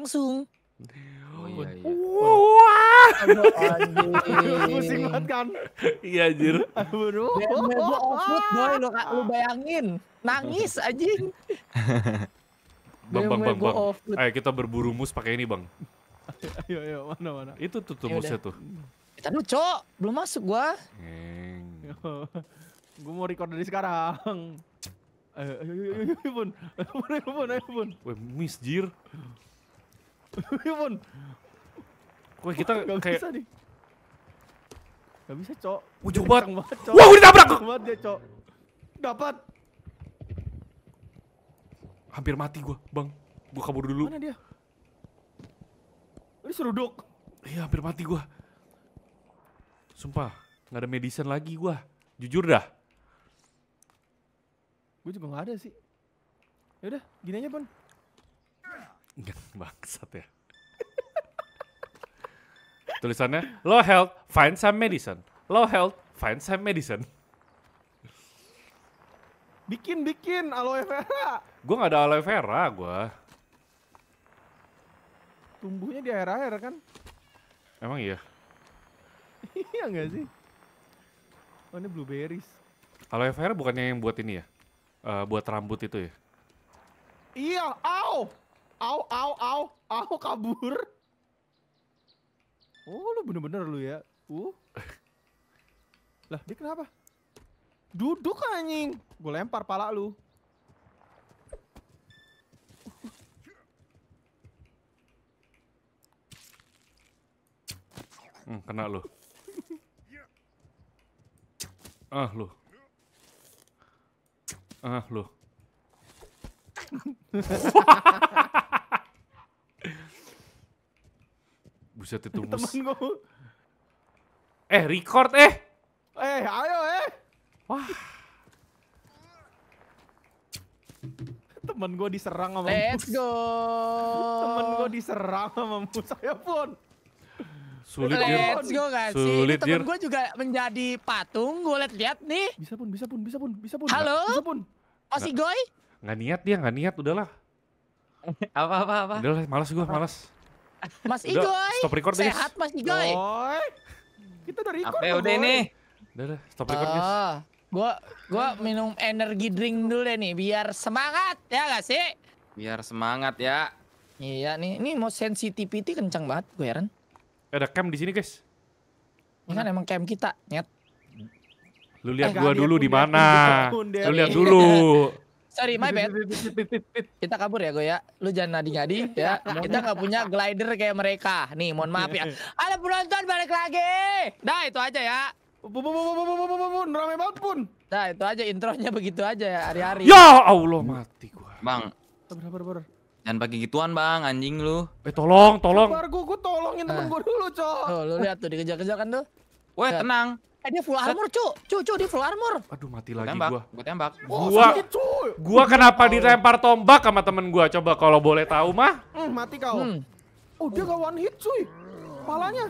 langsung. Oh iya iya. Wah. pusing banget kan. Iya jir Bro, gue offroad boy lo kak lu bayangin. Nangis anjing. bang bang bang bang. Ayo kita berburu mus pakai ini bang. Ayo ayo mana mana. Itu tuh tuh musnya tuh. Kita dulu cok belum masuk gua. Gue mau record dari sekarang. Ayo ayo ayo ayo ayo ayo, Ayo ayo, ayo ayo, ayo ayo, ayo, ayo, ay Ya pun. Wah kita Wah, gak kayak... bisa nih. Gak bisa cok. Ujung banget. Cok. Wah udah ditabrak. Banget dia cok. Dapat. Hampir mati gue bang. Gue kabur dulu. Mana dia? Ini seruduk. Iya hampir mati gue. Sumpah. Gak ada medicine lagi gue. Jujur dah. Gue juga gak ada sih. Yaudah, gini aja, Pon. Bangsat ya. Tulisannya, low health, find some medicine. Low health, find some medicine. Bikin, bikin aloe vera. Gue gak ada aloe vera, gue. Tumbuhnya di air-air kan? Emang iya? iya gak sih? Oh ini blueberries. Aloe vera bukannya yang buat ini ya? Uh, buat rambut itu ya? Iya, au! Au, au, au, au, kabur. Oh, lu bener-bener lu ya. Uh. lah, dia kenapa? Duduk anjing. Gue lempar pala lu. Hmm, kena lu. ah, lu. Ah, lu. Buset itu Eh, record eh. Eh, ayo eh. Wah. Temen gue diserang sama Let's mus. go. Temen gue diserang sama mus. Saya pun. Sulit Let's go gak Sulit dia. temen gue juga menjadi patung. Gue liat-liat nih. Bisa pun, bisa pun, bisa pun, bisa pun. Halo? Bisa pun nggak niat dia nggak niat udahlah apa apa apa udahlah malas gue malas Mas Igoy stop record guys sehat Mas Igoy Boy. kita udah record apa ya, udah ini udah stop record guys gue ah, gua gua minum energi drink dulu deh nih biar semangat ya gak sih biar semangat ya iya nih ini mau sensitivity kencang banget gue heran ada cam di sini guys ini kan emang cam kita nyet lu lihat eh, gua dulu di mana lu lihat dulu sorry my bad kita kabur ya gue ya lu jangan nadi nadi ya kita nggak punya glider kayak mereka nih mohon maaf ya ada penonton balik lagi nah itu aja ya pun ramai banget pun nah itu aja intronya begitu aja ya hari-hari ya Allah mati gua bang dan pagi gituan bang, anjing lu. Eh tolong, tolong. Sabar gua, tolongin temen gue dulu, cok. lu lihat tuh dikejar-kejar kan tuh. wah tenang. Eh dia full armor, cu. Cu, cu, dia full armor. Aduh, mati lagi gua. Gua tembak. gua oh, Gua kenapa dilempar tombak sama temen gua? Coba kalau boleh tahu mah. Hmm, mati kau. Hmm. Oh, dia gak one hit, cuy. Kepalanya.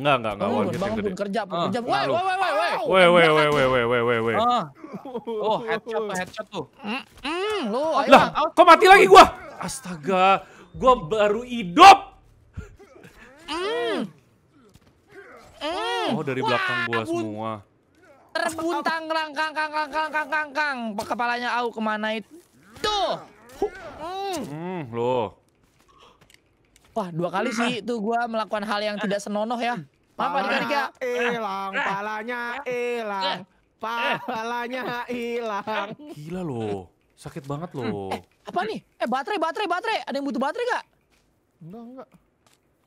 Enggak, enggak, enggak hmm, one hit yang gede. Gitu kerja, ah, kerja. Woi, woi, woi, woi, woi. Woi, woi, woi, woi, woi, woi, woi. Ah. Oh, headshot tuh, headshot tuh. Mm, mm lu, oh, Lah, kok mati lagi gua? Astaga, gua baru hidup. Mm. Mm. Oh dari belakang gua semua. Terbuntang kang kang kang kang kang kang kang Kepalanya au kemana itu? tuh Mm, loh. Wah dua kali sih hmm. itu gua melakukan hal yang tidak senonoh ya. Apa kak Hilang, ya. kepalanya eh. hilang, palanya hilang. Eh. Eh. Gila loh, sakit banget loh. Hmm. Eh, apa nih? Eh baterai, baterai, baterai. Ada yang butuh baterai gak? Enggak, enggak.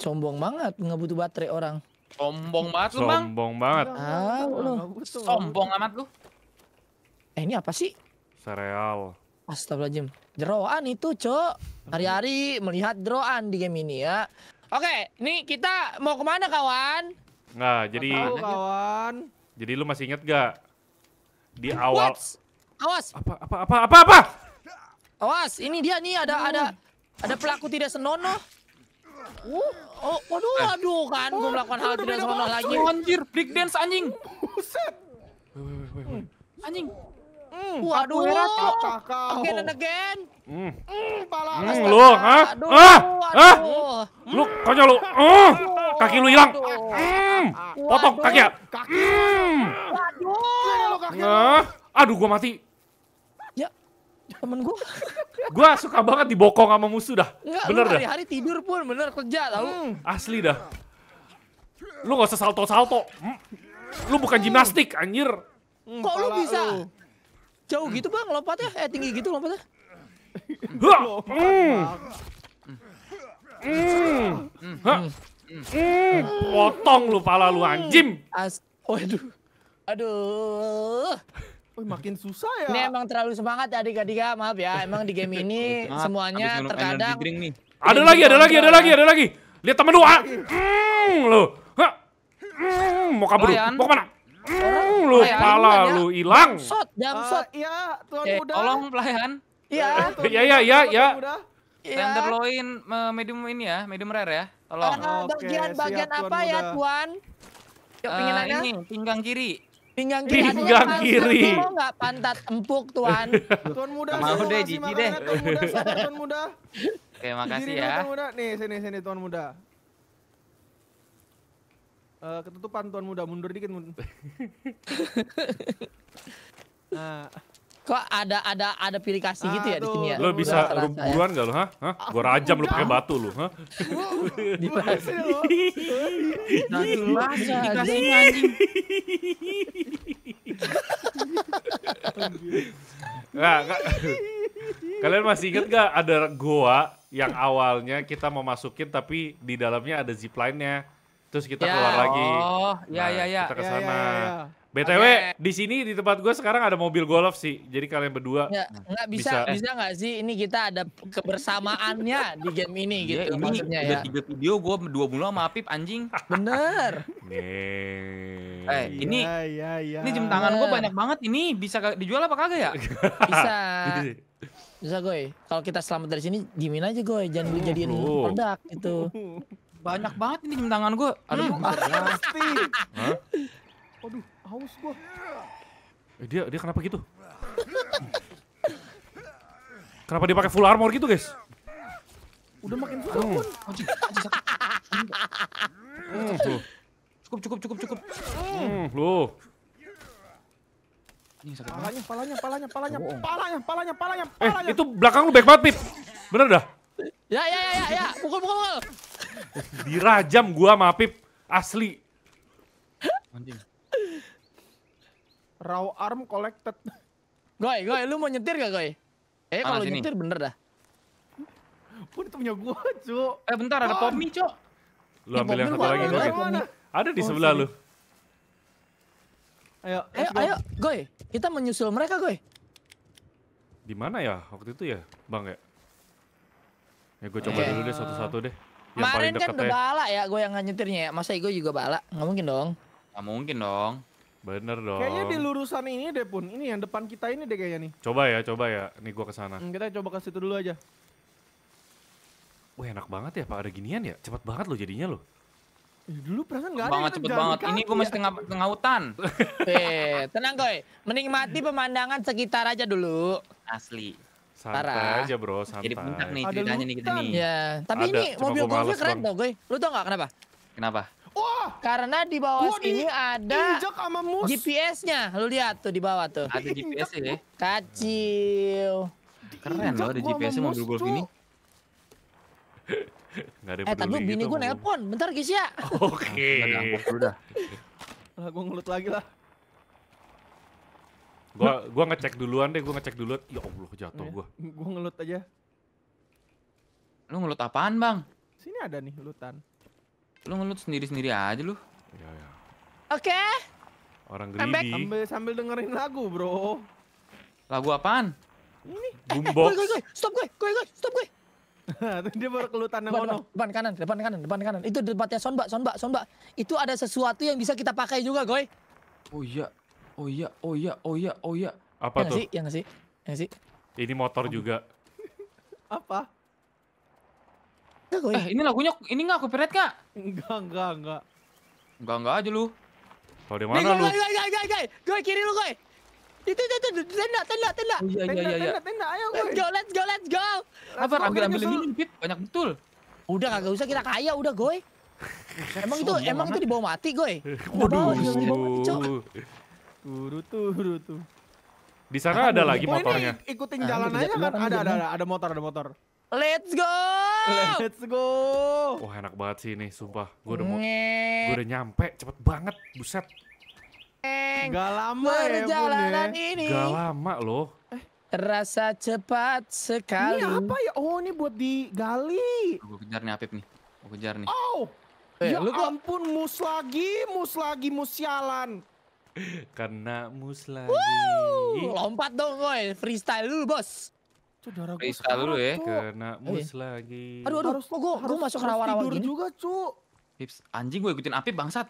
Sombong banget, nggak butuh baterai orang. Sombong banget lu, Bang. Sombong banget. Ah, lu. Sombong amat lu. Eh, ini apa sih? Sereal. Astagfirullahaladzim. Jeroan itu, Cok. Hari-hari melihat jeroan di game ini ya. Oke, nih kita mau kemana, kawan? Nah, jadi... Tahu, kawan. Jadi lu masih inget gak? Di awal... Awas! Apa, apa, apa, apa, apa? Awas, ini dia nih ada, ada, ada pelaku tidak senonoh. Oh, oh waduh, eh. aduh kan gue melakukan hal tidak sama lagi. Anjir, break dance anjing. Buset. Anjing. Mm, Waduh, kakak. Again and again. Mm. Mm, pala. Mm, lu, ha? Aduh, ah, ah. Lu, konyol lu. Uh, kaki lu hilang. Mm. Potong kaki ya. Kaki. Mm. Waduh. Nah, aduh gua mati temen gue gue suka banget dibokong sama musuh dah Enggak, bener dah hari-hari tidur pun bener kerja tau hmm, asli dah lu gak usah salto-salto hmm. lu bukan gimnastik anjir hmm, kok lu bisa lu. jauh gitu bang lompatnya eh tinggi gitu lompatnya hmm. Potong lu pala lu anjim. As Waduh. Aduh. Oh, makin susah ya. Ini emang terlalu semangat adik-adik ya, maaf ya. Emang di game ini semuanya terkadang nih. Ada lagi, ada lagi, ada lagi, ada lagi. Lihat temen lu, ah. Mm, lu. Mm, mau kabur lu. Mau kemana? Mm, lu pala lu hilang. Shot, jam shot. Iya, tuan eh, muda. Tolong pelayan. Iya. iya. tuan. Iya, iya, iya, iya. Tenderloin medium ini ya, medium rare ya. Tolong. Bagian-bagian ah, apa ya, Tuan? Eh, Yuk, uh, Ini, pinggang kiri. Pinggang kiri. Pinggang kiri. Lo nggak pantat empuk tuan. tuan muda. Mau deh jijik deh. Tuan muda, Oke makasih ya. Tuan muda. Nih sini sini tuan muda. Uh, ketutupan tuan muda mundur dikit. nah. Kok ada ada ada pilih kasih gitu ya di sini ya? Lo bisa buruan ya. gak lo? Hah? Hah? Ah, Gua rajam lo pakai batu lo, hah? Di Dikasih anjing. Nah, kalian masih inget gak ada goa yang awalnya kita mau masukin tapi di dalamnya ada zipline-nya. Terus kita ya, keluar lagi. Oh, ya nah, ya ya. Kita ke ya, sana. BTW okay. di sini di tempat gue sekarang ada mobil golf sih. Jadi kalian berdua ya, nggak bisa bisa nggak sih ini kita ada kebersamaannya di game ini ya, gitu ini maksudnya udah ya. tiga video gue dua mulu sama Apip anjing. Bener. Nih. eh ini yeah, yeah, iya. ini jam tangan gue banyak banget ini bisa dijual apa kagak ya? bisa. Bisa gue. Kalau kita selamat dari sini dimin aja gue jangan gue oh. jadiin oh. produk itu. Banyak banget ini jam tangan gue. Aduh, hmm. pasti. Aduh, haus gua. Eh, dia dia kenapa gitu? kenapa dia pakai full armor gitu, guys? Udah makin full armor. Anjing, anjing sakit. Hmm, Cukup, cukup, cukup, cukup. Hmm, lu. Ini sakit palanya, palanya, palanya, palanya, oh. palanya, palanya, palanya, palanya. Eh, itu belakang lu back banget, Pip. Bener dah? Ya, ya, ya, ya, ya. Pukul, pukul, pukul. Dirajam gua sama Pip. Asli. Anjing. Raw arm collected. Goy, goy, lu mau nyetir gak, goy? Eh, Mana kalau nyetir bener dah. Pun itu punya gua, Cuk. Eh, bentar ada Tommy, Cuk. Lu eh, ambil yang satu lagi, goy. Ada di oh, sebelah lu. Ayo, ayo, eh, ayo, goy. Kita menyusul mereka, goy. Di mana ya waktu itu ya, Bang ya? Ya gue coba iya. dulu deh satu-satu deh. Kemarin kan udah bala ya, gue yang nyetirnya ya. Masa gue juga bala? Nggak mungkin dong. Gak mungkin dong. Bener dong. Kayaknya di lurusan ini deh pun. Ini yang depan kita ini deh kayaknya nih. Coba ya, coba ya. Nih gua ke sana. Hmm, kita coba ke situ dulu aja. Wah enak banget ya Pak ada ginian ya. Cepat banget loh jadinya loh. dulu perasaan nggak ada. Banget cepet banget. Ini gue masih ya? tengah tengah hutan. eh, tenang coy. Menikmati pemandangan sekitar aja dulu. Asli. Santai aja bro, santai. Jadi puncak nih ceritanya nih kita nih. Ya, tapi ini mobil golfnya keren tau coy. Lu tau gak kenapa? Kenapa? Wah, karena di bawah Wah, sini ada GPS-nya. Lu lihat tuh di bawah tuh. Ada GPS ini. Ya? Kacil. Keren loh ada GPS mobil golf ini. ada eh, tadi bini gitu gue nelpon. Bentar guys ya. Oke. Udah. gue ngelut lagi lah. Gua gua ngecek duluan deh, gua ngecek duluan. Ya Allah, jatuh iya. gua. Gua ngelut aja. Lu ngelut apaan, Bang? Sini ada nih lutan. Lu ngelut sendiri-sendiri aja lu. Iya, iya. Oke. Okay. Orang greedy. Sambil, sambil dengerin lagu, bro. Lagu apaan? Ini. Boombox. Eh, eh, gue, gue, Stop gue, gue, gue, stop gue. dia baru kelutan yang depan, depan kanan, depan kanan, depan kanan. Itu tempatnya Sonba, Sonba, Sonba. Itu ada sesuatu yang bisa kita pakai juga, Goy. Oh iya. Oh iya, oh iya, oh iya, oh iya. Apa ya tuh? yang Ya sih? yang sih? Ini motor oh. juga. Apa? Ya? Eh, ini lagunya ini nggak copyright kak? Enggak, enggak, enggak. Enggak, enggak aja lu. Tahu di mana lu? Gue, gue, gue, gue, kiri lu, gue. Itu, itu, itu, tenda, tenda, tenda. Oh, iya, tenda, iya, iya, tenda, ayo, Let's go, let's go, let's go. Apa, ambil, ambil dulu, Pit. Banyak betul. Udah, kagak usah kita kaya, udah, gue. emang itu, emang itu dibawa mati, gue. Waduh. Dibawa mati, cok. Turu, turu, tuh. Di sana ada lagi motornya. Oh, ikutin ah, jalan aja kan, ada, ada, kan? ada, ada motor, ada motor. Let's go! Let's go. Wah enak banget sih ini, sumpah. Gue udah mau, gue udah nyampe, cepet banget, buset. Gak lama ya, ya. Perjalanan ya, ini. Gak lama loh. Eh, Rasa cepat sekali. Ini apa ya? Oh ini buat digali. Gue kejar nih Apip nih. Gue kejar nih. Oh. Eh, ya lu ampun mus lagi, mus lagi, mus sialan. Karena mus lagi. Woo, lompat dong, woi. Freestyle dulu, bos. Saudara gue Periksa dulu ya. Kena eh, mus eh. lagi. Aduh, aduh. Kok gue, harus masuk rawa-rawa gini. juga, cu. Hips, anjing gue ikutin api bangsat.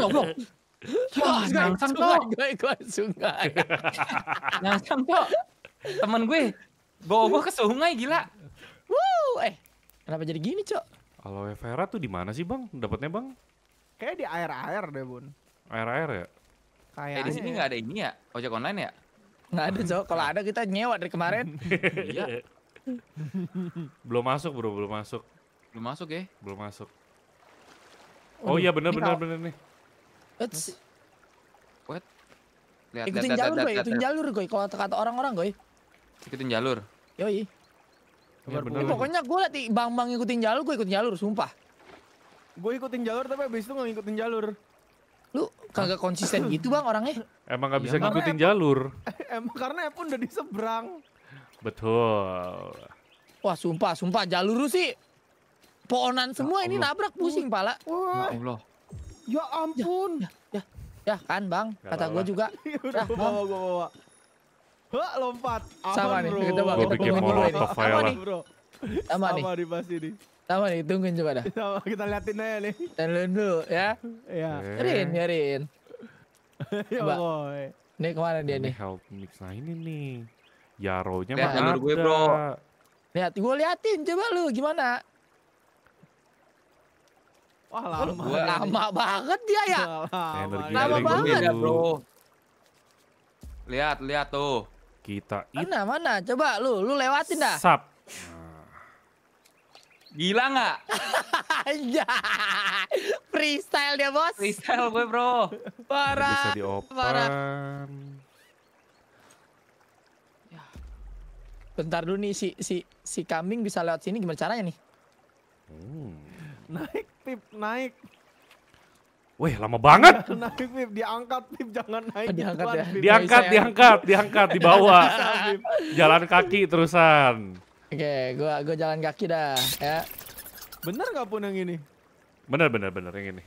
Goblok. Wah, nyangsang kok. Gue ikut sungai. nyangsang kok. Temen gue bawa gue ke sungai gila. Woo, eh. Kenapa jadi gini, Cok? Aloe vera tuh di mana sih, Bang? Dapatnya, Bang? kayak di air-air deh, Bun. Air-air ya? kayak Eh, di sini nggak ya. ada ini ya? Ojek online ya? Nggak ada, Cok. Kalau ada kita nyewa dari kemarin. Iya. belum masuk, Bro, belum masuk. Belum masuk ya? Belum masuk. Oh, iya benar benar benar nih. Eits. What? Lihat, ikutin lihat, jalur, gue, ikutin jalur, gue. Kalau kata orang-orang, gue. Ikutin jalur. Yoi. Ya, bener, pokoknya gue liat bang-bang ngikutin jalur, gue ikutin jalur, sumpah. Gue ikutin jalur tapi abis itu gak ngikutin jalur. Lu kagak konsisten gitu bang orangnya? Emang nggak ya, bisa ngikutin jalur. Emang karena pun udah di seberang. Betul. Wah sumpah, sumpah jalur lu sih pohonan ya semua ya ini nabrak pusing pala. Wah. Ya, ya Allah. Ya ampun. Ya, ya, ya, ya kan bang, Gak kata gue juga. udah ya, bawa, bawa, bawa. Hah, lompat. Aman, Sama nih, kita bawa. Gue bikin ini. Sama nih, bro. Sama, Sama nih. pasti nih. Sama nih, tungguin coba dah. Sama, kita liatin aja nih. Dan dulu ya. Iya. Yarin, yarin. Ya boy. Eh. Nih kemana dia nih? Help mix nah ini nih. Yaronya Lihat mana ada. gue bro. Lihat, gue liatin coba lu gimana. Wah lama. Gua, lama banget dia ya. Nah, energi lama banget. Beda, bro. Lihat, lihat tuh. Kita. Mana, mana? Coba lu, lu lewatin dah. Sap. Gila nggak? Iya. Freestyle dia bos. Freestyle gue bro. Parah. Bisa diopen. Parah. Ya. Bentar dulu nih si si si kambing bisa lewat sini gimana caranya nih? Hmm. Naik tip, naik. Wih lama banget. naik tip, diangkat tip, jangan naik. Oh, diangkat ya? ya. Diangkat diangkat diangkat bawah. Jalan kaki terusan. Oke, gua gua jalan kaki dah, ya. Bener nggak pun yang ini? Bener bener bener yang ini.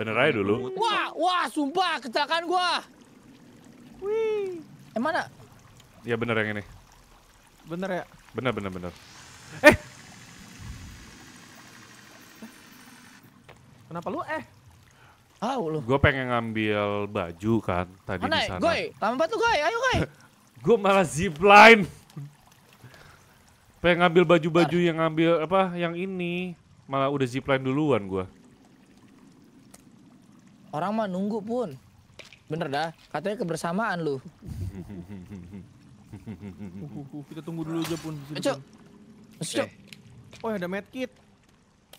Bener aja dulu. Wah, wah, sumpah kecelakaan gua. Wih. Eh mana? Ya bener yang ini. Bener ya? Bener bener bener. Eh. Kenapa lu eh? Tahu lu. Gua pengen ngambil baju kan tadi di sana. Goy, tambah tuh goy, ayo gue. gua malah zipline pengen ngambil baju-baju ah. yang ngambil apa yang ini malah udah zipline duluan gua orang mah nunggu pun bener dah katanya kebersamaan lu kita tunggu dulu aja pun cok cok eh. oh ada medkit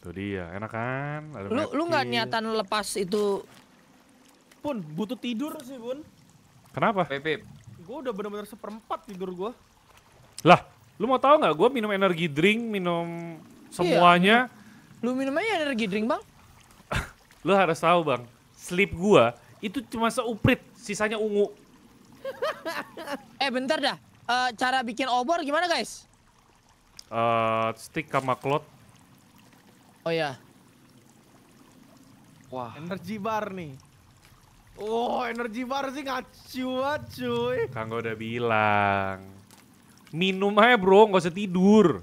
tuh dia enak kan ada lu lu nggak niatan lepas itu pun butuh tidur sih pun kenapa Pip, gue udah bener-bener seperempat tidur gue lah Lu mau tahu nggak? Gue minum energi drink, minum semuanya. Iya. Lu minum aja energi drink bang. lu harus tahu bang, sleep gue itu cuma seuprit, sisanya ungu. eh bentar dah, uh, cara bikin obor gimana guys? Uh, stick sama klot Oh ya. Wah. Energi bar nih. Oh, energi bar sih ngacuat cuy. Eh. Kang udah bilang. Minum aja bro, nggak usah tidur.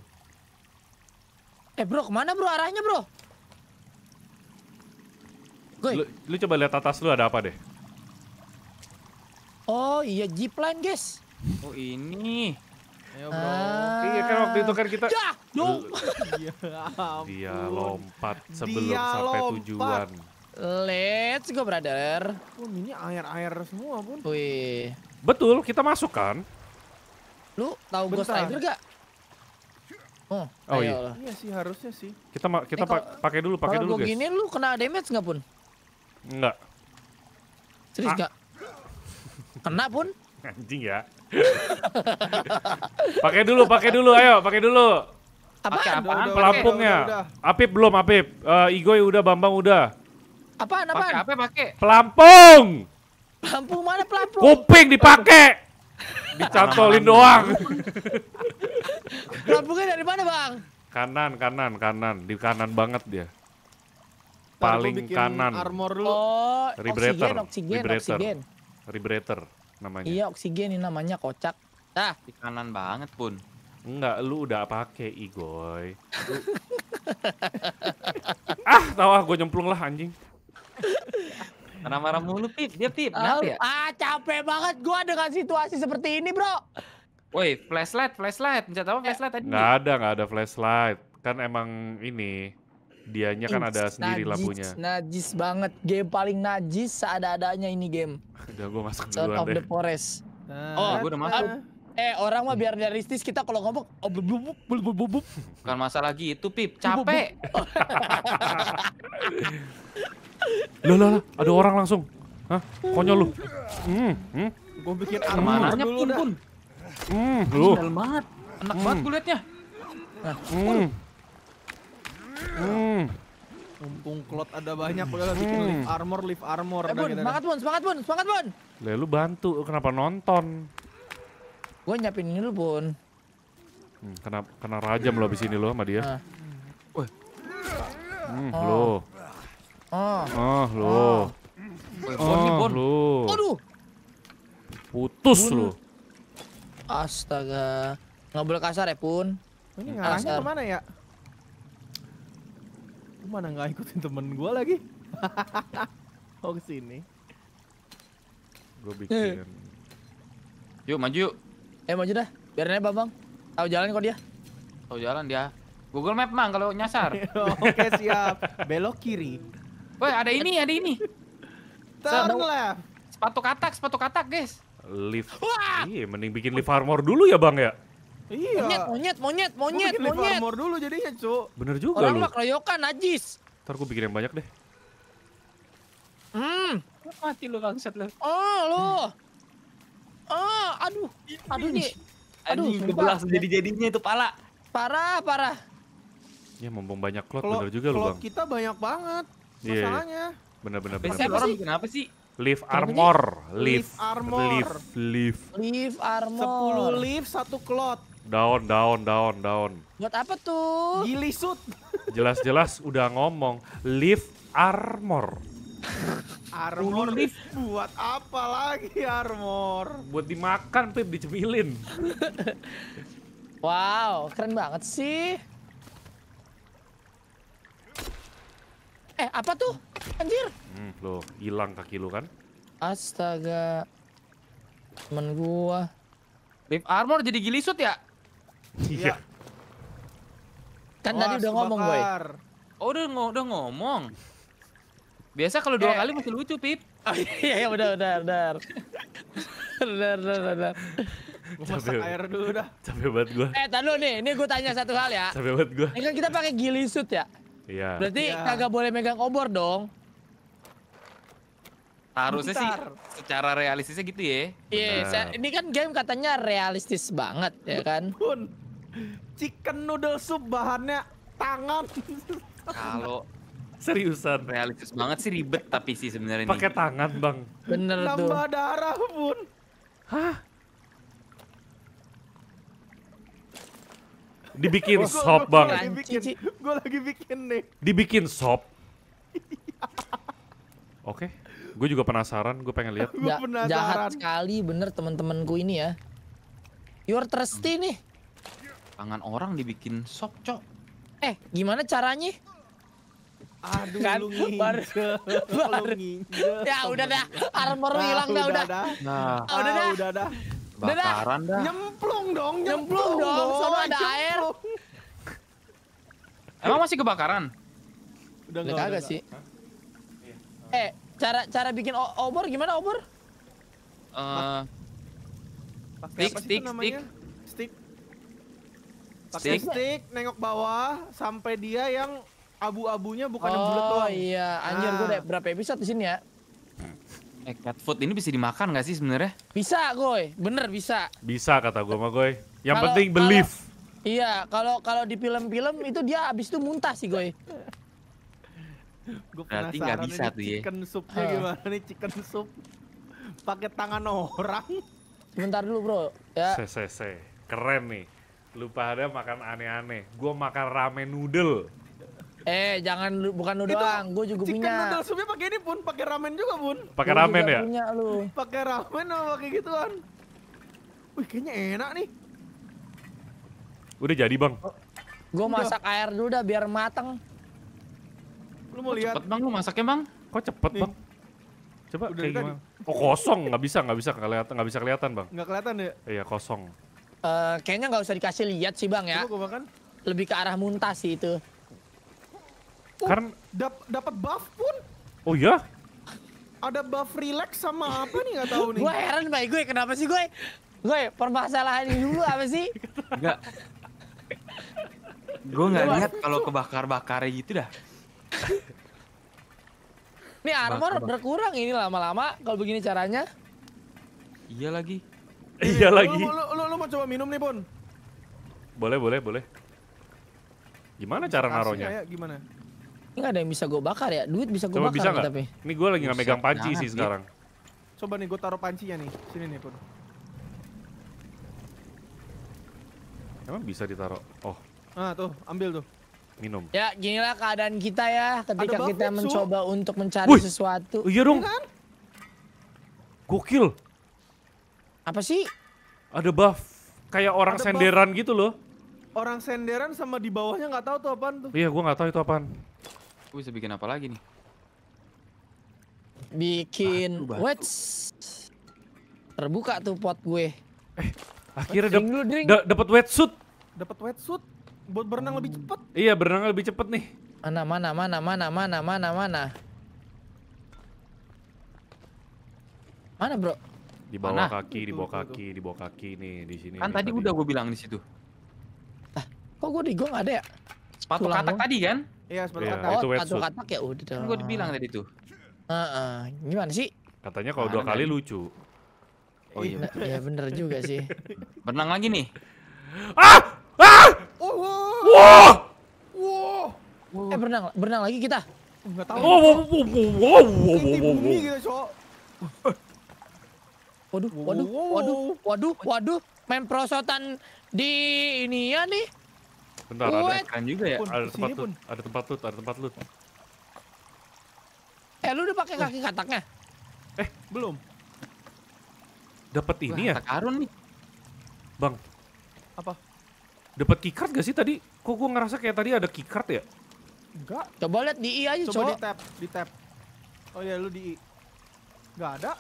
Eh bro, kemana bro arahnya bro? Ya? Lu, lu coba lihat atas lu ada apa deh? Oh iya jeep line guys. Oh ini. Ayo bro. Ah. Iya kan waktu itu kan kita. Ya, no. Iya, dia lompat sebelum dia sampai lompat. tujuan. Let's go brother. Oh, ini air-air semua pun. Wih. Betul, kita masuk kan? Lu tahu Ghost Rider gak? Oh, oh iya. Iya sih harusnya sih. Kita kita eh, pa pakai dulu, pakai dulu guys. Kalau gini lu kena damage nggak pun? Enggak. Serius enggak? Ah. Kena pun? Anjing ya. pakai dulu, pakai dulu, ayo, pakai dulu. Apa? Pelampungnya. Apip belum, Apip. Uh, eh, Igoy udah, Bambang udah. Apaan, apaan? Pakai apa pakai? Pelampung. Pelampung mana pelampung? Kuping dipakai. Dicantolin doang. Lampungnya dari mana, Bang? Kanan, kanan, kanan. Di kanan banget dia. Paling kanan. Armor lu. Oh, Rebrater. Oksigen, Rebrater. oksigen, Rebrater namanya. Iya, oksigen ini namanya kocak. ah di kanan banget pun. Enggak, lu udah pake, Igoy. ah, tahu ah gue nyemplung lah anjing. Marah-marah mulu, Pip. Dia, Pip. Kenapa ya? Ah, capek banget gua dengan situasi seperti ini, bro. Woi, flashlight, flashlight. Pencet apa flashlight tadi? Nggak ada, nggak ada flashlight. Kan emang ini, dianya kan ada sendiri lampunya. Najis banget. Game paling najis seada-adanya ini game. Udah, gue masuk duluan Son of the Forest. Oh, gue udah masuk. Eh orang mah biar realistis kita kalau ngomong oh, bukan masalah gitu Pip capek. Loh loh ada orang langsung. Hah? Konyol lu. Hmm, hmm. Gua bikin armananya pun pun. Hmm, lu. Dalam banget. Enak banget gue hmm. liatnya. Hmm. Hmm. Mumpung klot ada banyak, udah lah bikin hmm. lift armor, lift armor. Eh, bun, semangat bun, semangat bun, semangat bun. lelu bantu, kenapa nonton? Gue nyiapin ini lu, pun, Hmm, kena kena rajam lo abis ini lo sama dia. Wah. Hmm, oh. lo. Oh. Oh, lo. Oh, oh ah, bon. lo. Aduh. Putus lo. Astaga. Nggak boleh kasar ya, Pun. Ini ngarahnya kemana ya? Mana nggak ikutin temen gue lagi? oh, kesini. Gue bikin. Yuk, maju yuk. Eh maju dah, biarin aja tau Tahu jalan kok dia. tau jalan dia. Google Map mang kalau nyasar. Oke siap. Belok kiri. Woi ada ini, ada ini. Turn left. Sepatu katak, sepatu katak guys. Lift. Wah! Iya, mending bikin lift armor dulu ya bang ya. Iya. Monyet, monyet, monyet, monyet, monyet. Bikin armor dulu jadinya, cu. Bener juga Orang mah keroyokan, najis. Ntar gue bikin yang banyak deh. Hmm. Mati lu bangsat lu. Oh, lu. Ah, aduh. Aduh nih, Aduh, kebelah jadi-jadinya itu pala. Parah, parah. Ya mumpung banyak klot benar juga loh Bang. kita banyak banget iya, iya. masalahnya. Yeah. Bener bener bener. Biasanya orang kenapa sih? Leaf armor, leaf, armor, leaf, leaf, leaf armor. 10 leaf satu klot. Daun, daun, daun, daun. Buat apa tuh? Gilisut. Jelas-jelas udah ngomong leaf armor armor buat apa lagi armor? Buat dimakan, Pip, dicemilin. wow, keren banget sih. Eh, apa tuh? Anjir. Hmm, lo hilang kaki lu kan? Astaga. Temen gua. pip armor jadi gilisut ya? Iya. kan oh, tadi udah ngomong, Boy. Oh, udah, udah ngomong. Biasa kalau dua kali masih lucu, Pip. Oh, iya, iya, udah, udah, udah. udah, udah, udah, udah. udah, udah, air dulu dah. Capek banget gue. Eh, tahu nih, ini gue tanya satu hal ya. Capek banget gue. Ini kan kita pakai udah, suit ya? Iya. Berarti ya. kagak boleh megang obor dong. Harusnya udah, sih secara realistisnya gitu ya. Iya, yeah, ini kan game katanya realistis banget ya kan. udah, chicken noodle soup bahannya tangan. Kalau Seriusan. Realistis banget sih ribet tapi sih sebenarnya Pakai tangan, Bang. Bener Nambah tuh. Nambah darah pun. Hah? Dibikin oh, sop, Bang. Gue lagi bikin, gua lagi bikin nih. Dibikin sop. Oke. Okay. Gue juga penasaran, gue pengen lihat. Ja penasaran. Jahat sekali bener temen temanku ini ya. You're thirsty nih. Tangan orang dibikin sop, Cok. Eh, gimana caranya? Aduh, kan? lu nginjel. Baru, baru. Ya udah dah, armor nah, hilang dah udah. Dah. Nah, ah, udah dah. Udah dah. Bakaran dah. Nyemplung dong, nyemplung, nyemplung dong. dong. Sono ada air. Emang masih kebakaran? Udah, udah ada sih. Hah? Eh, cara cara bikin obor gimana obor? Eh uh, stick stick stick stick. Pakai stick, nengok bawah sampai dia yang abu-abunya bukan oh, yang bulat oh, doang. iya, anjir ah. gue udah berapa episode di sini ya? Eh, cat food ini bisa dimakan gak sih sebenarnya? Bisa, Goy. Bener bisa. Bisa kata gue mah, Goy. Yang kalo, penting belief. iya, kalau kalau di film-film itu dia abis itu muntah sih, Goy. Gue penasaran nggak bisa tuh ya. Chicken soupnya uh. gimana nih chicken soup? Pakai tangan orang. Bentar dulu, Bro. Ya. Se, se, se. Keren nih. lupa ada makan aneh-aneh. Gue makan ramen noodle. Eh, jangan bukan lu doang, gue juga chicken punya. Chicken noodle supnya pakai ini pun, pakai ramen juga pun. Pakai ramen ya? Punya lu. Pakai ramen sama pakai gituan. Wih, kayaknya enak nih. Udah jadi, Bang. Oh, gue masak air dulu dah biar mateng. Lu mau lihat? Cepet, Bang, lu masaknya, Bang. Kok cepet, nih. Bang? Coba Udah kayak gimana? Tadi. Oh, kosong, nggak bisa, nggak bisa kelihatan, nggak bisa kelihatan, Bang. Nggak kelihatan ya? Iya, kosong. Uh, kayaknya nggak usah dikasih lihat sih, Bang ya. Coba makan. Lebih ke arah muntah sih itu. Oh, Karena dap dapat buff pun. Oh iya? Ada buff relax sama apa nih nggak tahu nih. gue heran baik gue kenapa sih gue? Gue permasalahan ini dulu apa sih? Enggak. gue nggak lihat kalau kebakar-bakar gitu dah. Ini armor bakar, berkurang ini lama-lama kalau begini caranya. Iya lagi. Iya lagi. Lu, lu, lu, lu mau coba minum nih, Pun? Boleh, boleh, boleh. Gimana cara naronya ya? gimana? Ini ada yang bisa gue bakar ya? Duit bisa gue bakar bisa ya, tapi. Ini gue lagi nggak megang panci sih sekarang. Coba nih gue taruh pancinya nih. Sini nih pun. Emang bisa ditaruh? Oh. Nah tuh, ambil tuh. Minum. Ya, ginilah keadaan kita ya ketika kita mencoba su. untuk mencari Wih. sesuatu. Iya dong. Ya kan? Gokil. Apa sih? Ada buff. Kayak orang ada senderan buff. gitu loh. Orang senderan sama di bawahnya nggak tahu tuh apaan tuh. Iya, gue nggak tahu itu apaan. Aku bisa bikin apa lagi nih? Bikin wet terbuka tuh pot gue. Eh, akhirnya dapat dapat wetsuit. Dapat wetsuit buat berenang hmm. lebih cepet. Iya, berenang lebih cepet nih. Mana mana mana mana mana mana mana. Mana, Bro? Di bawah mana? kaki, di bawah kaki, di bawah kaki nih di sini. Kan nih, tadi, tadi udah gue bilang di situ. Ah, kok gue di gong ada ya? Sepatu Tulang katak lo. tadi kan? Iya, sepatu iya, katak. Oh, sepatu katak ya udah. Kan gua dibilang tadi tuh. Heeh, uh, uh, gimana sih? Katanya kalau dua nah, kali kan. lucu. Oh iya. Nah, iya bener juga sih. Berenang lagi nih. Ah! Ah! Oh, wow. Wow. Wow. Eh berenang, berenang lagi kita. Enggak tahu. Oh, wow, wow, wow, wow, wow, wow. Waduh, waduh, waduh, waduh, waduh, main perosotan di ini ya nih. Bentar, What? ada ikan juga ya? Pun, ada, tempat Loot, ada tempat loot, ada tempat loot. Eh, lu udah pakai kaki kataknya? Eh, belum. Dapat ini ya? Karun nih. Bang. Apa? Dapat keycard gak sih tadi? Kok gua ngerasa kayak tadi ada keycard ya? Enggak. Coba lihat di I aja, Coba Coba di tap, di tap. Oh iya, lu di I. Enggak ada.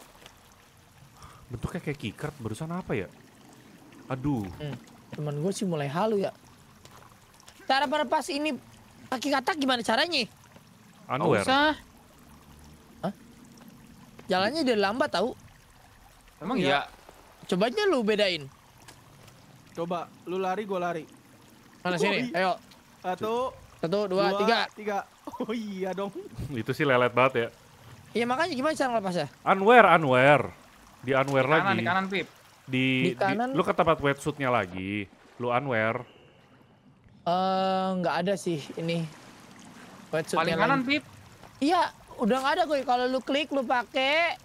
Bentuknya kayak keycard, barusan apa ya? Aduh. Hmm. Temen gue sih mulai halu ya. Cara merepas ini kaki katak gimana caranya? Anu oh, usah. Hah? Jalannya udah lambat tahu. Emang iya. Ya? Coba aja lu bedain. Coba lu lari gua lari. Mana sini? Iya. Ayo. Satu, satu, dua, dua tiga. Tiga. Oh iya dong. Itu sih lelet banget ya. Iya makanya gimana cara ngelepasnya? Unwear, unwear. Di unwear di kanan, lagi. Di kanan, Pip. Di, di kanan. Di, lu ke tempat wetsuitnya lagi. Lu unwear. Uh, ada sih ini. Paling kanan, Pip. Iya, udah nggak ada gue. Kalau lu klik, lu pakai,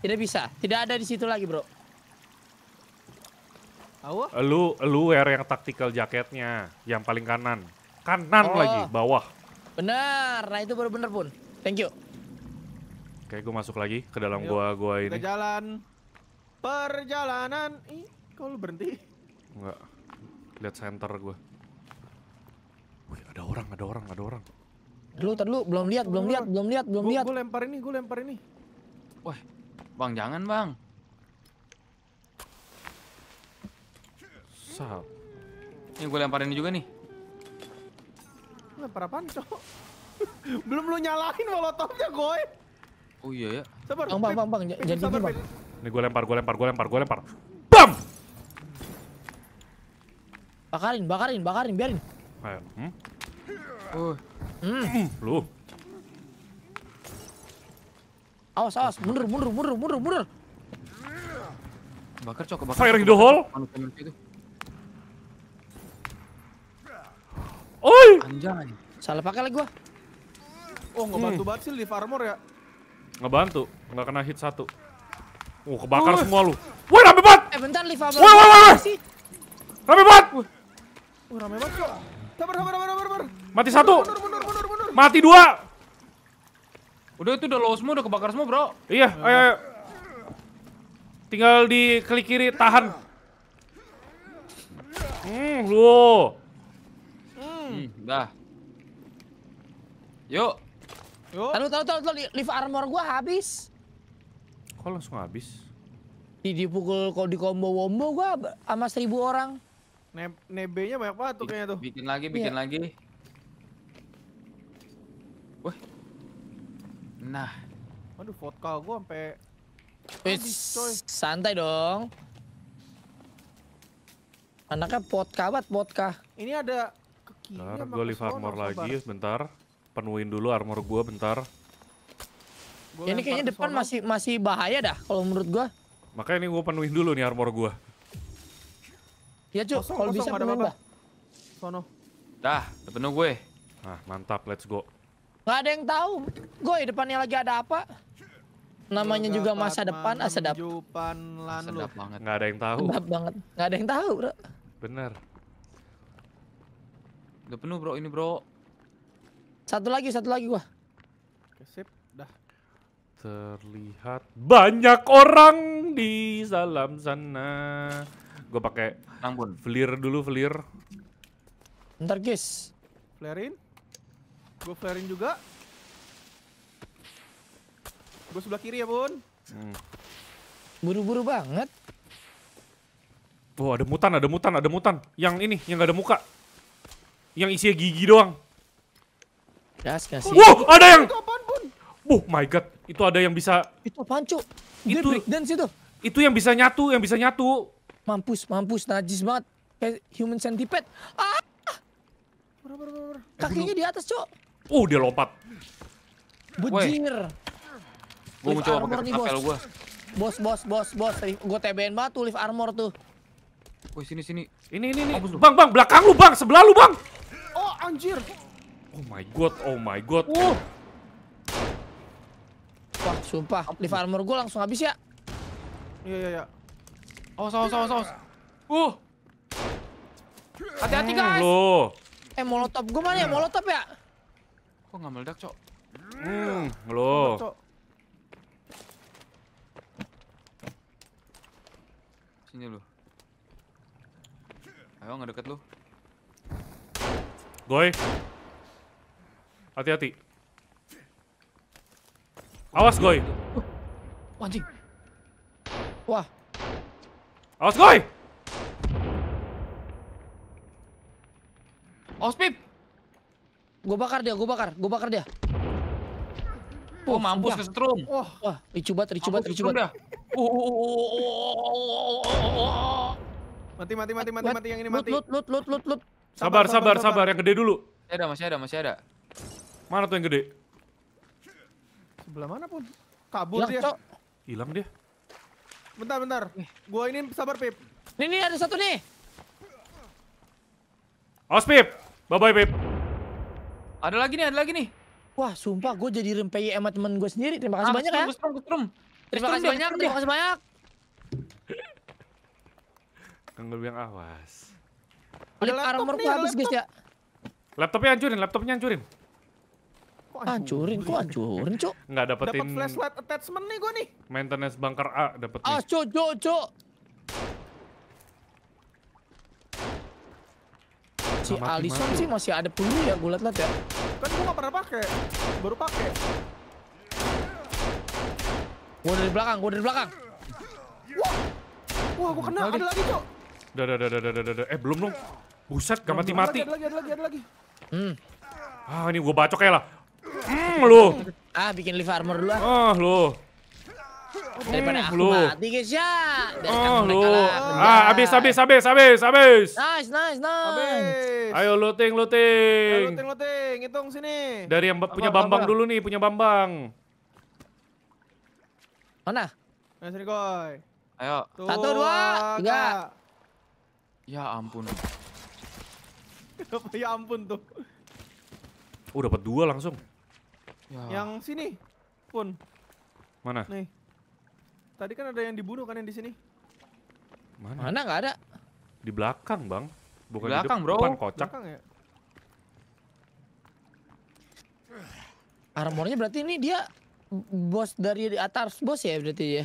tidak bisa. Tidak ada di situ lagi, bro. Tahu? Lu, lu wear yang tactical jaketnya, yang paling kanan. Kanan oh. lagi, bawah. Benar, nah itu baru bener pun. Thank you. Oke, gue masuk lagi ke dalam Ayo, gua gua ini. Kita jalan. Perjalanan. Ih, kok lu berhenti? Enggak. Lihat center gua. Wih, ada orang, ada orang, ada orang. Dulu, tadi lu belum lihat, belum lihat, belum lihat, belum lihat. Gue lempar ini, gue lempar ini. Wah, bang jangan bang. Sap. Ini gue lempar ini juga nih. Lempar apaan, cok? belum lu nyalain molotovnya, goy. Oh iya ya. Sabar. Bang, bang, bang, bang. Jangan sabar, bang. Ini gue lempar, gue lempar, gue lempar, gue lempar. Bam! Bakarin, bakarin, bakarin, biarin. Pera. Hmm? Uh. Hmm. Lu. Awas, awas. Mundur, mundur, mundur, mundur, mundur. Bakar cok, bakar. Firing the hole. Oi. Anjay. Salah pakai lagi gua. Oh, enggak bantu hmm. banget sih di armor ya. Enggak bantu, enggak kena hit satu. Oh, kebakar oh. semua lu. Woi, rame banget. Eh, bentar lift armor. Woi, woi, woi. Rame banget. Woi, rame banget kok. Sabar, sabar, sabar, sabar. Mati satu. Mundur, mundur, mundur, mundur. Mati dua. Udah itu udah low semua, udah kebakar semua, Bro. Iya, nah. ayo, ayo. Tinggal di klik kiri tahan. Hmm, lu. Hmm, dah. Yuk. Yuk. Tahu tahu tahu lift armor gua habis. Kok langsung habis? Di dipukul kok di combo wombo gua sama seribu orang. Neb nebenya banyak banget tuh kayaknya tuh. Bikin lagi, iya. bikin yeah. lagi. Wah. Nah. Aduh, vodka gua sampai Wih, santai dong. Anaknya vodka banget, vodka. Ini ada kekinian. Gue Bentar, lift armor lagi sabar. sebentar. Penuhin dulu armor gua bentar. Gua ini kayaknya depan masih masih bahaya dah kalau menurut gua. Makanya ini gua penuhin dulu nih armor gua. Ya cuy, kalau bisa penuh dah. Sono. Dah, udah gue. Nah, mantap, let's go. Gak ada yang tahu. Gue depannya lagi ada apa? Namanya juga masa depan, asedap. Ah, sedap banget. Gak ada yang tahu. Sedap banget. Gak ada yang tahu, bro. Bener. Udah penuh, bro. Ini, bro. Satu lagi, satu lagi gua. Kesip, dah. Terlihat banyak orang di dalam sana. Gue pakai Ambon. Flir dulu, flir. Ntar guys. Flarein. Gue flarein juga. Gue sebelah kiri ya, Bun. Hmm. Buru-buru banget. Wah, oh, ada mutan, ada mutan, ada mutan. Yang ini, yang gak ada muka. Yang isinya gigi doang. gas kasih. Wow, ada yang. Itu apaan, Bun? Oh my god, itu ada yang bisa Itu apaan, Itu dan itu. Itu yang bisa nyatu, yang bisa nyatu. Mampus, mampus, najis banget. Kayak human centipede. Ah! Bro, bro, bro. Eh, Kakinya di atas, Cok. Oh, dia lompat. Bujir. Gue mau coba pakai kapel gue. Bos, bos, bos, bos. Gue TBN banget lift armor tuh. Woi, sini, sini. Ini, ini, ini. Oh, bang, bang, belakang lu, bang. Sebelah lu, bang. Oh, anjir. Oh my god, oh my god. Oh. Wah, sumpah. Lift armor gue langsung habis ya. Iya, iya, iya. Awas, awas, awas, awas. Uh. Hati-hati, guys. Loh. Eh, molotov. Gue mana ya? Molotov ya? Kok nggak meledak, Cok? Hmm, loh. Sini lu. Ayo nggak deket lu. Goy. Hati-hati. Awas, Goy. Uh, anjing. Wah. Awas koi! Awas pip! Gua bakar dia, gua bakar, gua bakar dia. Oh, mampus ke setrum. Wah, wah, ricubat, ricubat, ricubat. Mati, mati, mati, mati, mati yang ini mati. Lut, lut, lut, lut, lut. Sabar, sabar, sabar, yang gede dulu. Masih ada, masih ada, masih ada. Mana tuh yang gede? Sebelah mana pun? Kabur dia. Hilang dia. Bentar, bentar. Eh. Gua ini sabar, Pip. ini nih ada satu nih. Awas, Pip. Bye-bye, Pip. Ada lagi nih, ada lagi nih. Wah, sumpah gue jadi rempeyi sama temen gue sendiri. Terima kasih ah, banyak ya. Strum, strum. Terima kasih banyak, terima kasih banyak. Kan gue bilang awas. Ada armor nih, habis, guys ya. Laptopnya hancurin, laptopnya hancurin. Kok ancurin? Kok ancurin, cok. Enggak dapetin. dapet flashlight attachment nih gua nih. Maintenance bunker A dapet nih. Ah, cok, cok, Si Alison sih masih ada punya ya gue liat-liat ya. Kan gue gak pernah pakai, baru pakai. Gue dari belakang, gue dari belakang. Wah, wah gue kena, ada lagi cok. Udah, udah, udah, udah, udah, Eh belum belum. Buset, gak mati-mati. Ada lagi, ada lagi, ada lagi. Hmm. Ah ini gue bacok ya lah. Hmm, lu. Ah, bikin lift armor dulu ah. Oh, lu. Daripada aku lu. mati, guys ya. Dari oh, lu. Ah, habis, habis, habis, habis, habis. Nice, nice, nice. Habis. Ayo looting, looting. Ayo looting, looting. Hitung sini. Dari yang punya Bambang, Bambang dulu nih, punya Bambang. Mana? Ayo sini, koi. Ayo. Tuh, Satu, dua, tiga. Ya ampun. ya ampun tuh? Oh, dapat dua langsung. Ya. Yang sini pun. Mana? Nih. Tadi kan ada yang dibunuh kan yang di sini. Mana? Mana nggak ada? Di belakang bang. Bukan di belakang di bro. Bukan kocak. Belakang ya. Armornya berarti ini dia bos dari atas bos ya berarti ya.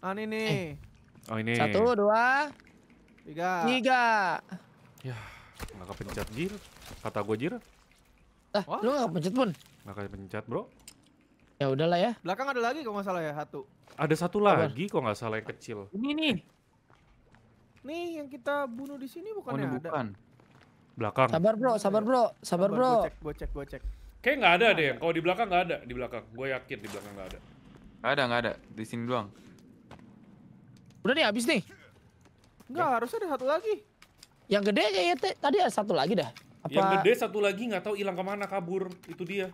Ah ini nih. Eh. Oh ini. Satu dua. Tiga. Tiga. Ya nggak kepencet jir. Kata gue jir. Ah, lu nggak kepencet pun. Makanya kayak pencet bro. Ya udahlah ya. Belakang ada lagi kok nggak salah ya satu. Ada satu Sabar. lagi kok nggak salah yang kecil. Ini nih. Nih yang kita bunuh di sini bukan oh, ada. Bukan. Belakang. Sabar bro, sabar bro, sabar, sabar bro. Gue cek, gue cek, Kayak nggak ada nah, deh. Kalau di belakang nggak ada, di belakang. Gue yakin di belakang nggak ada. Nggak ada, nggak ada. Di sini doang. Udah nih habis nih. Enggak, harusnya ada satu lagi. Yang gede kayaknya tadi ada satu lagi dah. Apa... Yang gede satu lagi nggak tahu hilang kemana kabur. Itu dia.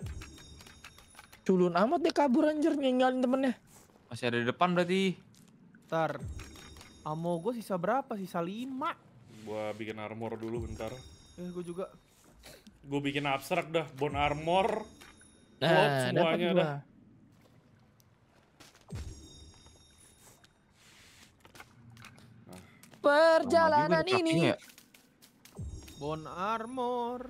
Culun amat deh kabur anjir ninggalin temennya. Masih ada di depan berarti. Ntar. Amo gue sisa berapa? Sisa lima. Gua bikin armor dulu bentar. Eh gue juga. Gue bikin abstrak dah. Bone armor. Nah, semuanya dah. Perjalanan ini. Bone armor.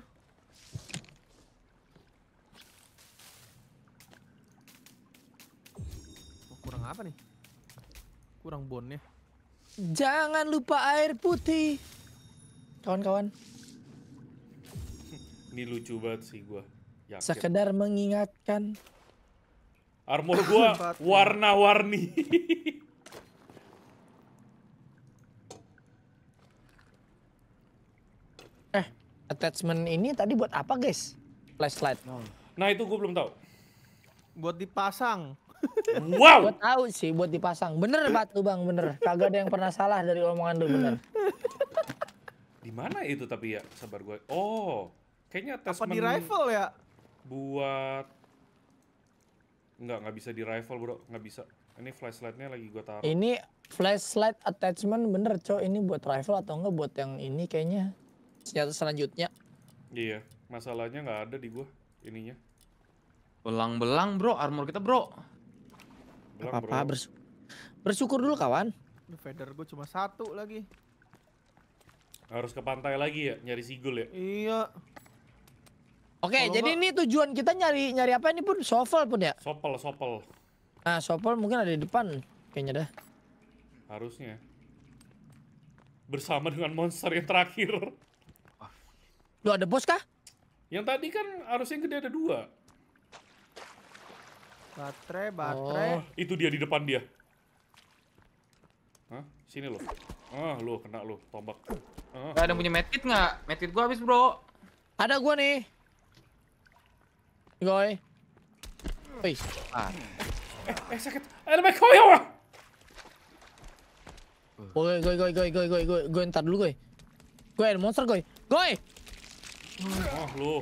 Oh, kurang apa nih? Kurang bonnya. Jangan lupa air putih. Kawan-kawan. Ini lucu banget sih gua. Yakin. Sekedar mengingatkan. Armor gua warna-warni. attachment ini tadi buat apa guys? Flashlight. Oh. Nah itu gue belum tahu. Buat dipasang. Wow. gue tahu sih buat dipasang. Bener batu bang, bener. Kagak ada yang pernah salah dari omongan lu bener. Di mana itu tapi ya sabar gue. Oh, kayaknya attachment. Apa di rifle ya? Buat Enggak, nggak bisa di rifle bro, nggak bisa. Ini flashlightnya lagi gue taruh. Ini flashlight attachment bener cow, ini buat rifle atau enggak buat yang ini kayaknya senjata selanjutnya. Iya, masalahnya nggak ada di gua ininya. Belang-belang bro, armor kita bro. Belang, apa, -apa bro. Bersyukur. dulu kawan. Feather gua cuma satu lagi. Harus ke pantai lagi ya, nyari sigul ya? Iya. Oke, Kalo jadi ini tujuan kita nyari nyari apa ini pun sopel pun ya? Sopel, sopel. Nah, sopel mungkin ada di depan kayaknya dah. Harusnya. Bersama dengan monster yang terakhir. Lu ada bos kah? Yang tadi kan harusnya gede ada dua. Baterai, baterai. Oh, itu dia di depan dia. Hah? Sini lo. Ah, lo kena lo, tombak. Ah, gak ada punya medkit nggak? Medkit gua habis, Bro. Ada gua nih. Goy. Wih. Ah. Eh, eh sakit. Ada mic kau oh, ya, Goy, goy, goy, goy, goy, goy, goy, goy, ntar dulu, goy. Goy, ada monster, goy. Goy! Oh lu.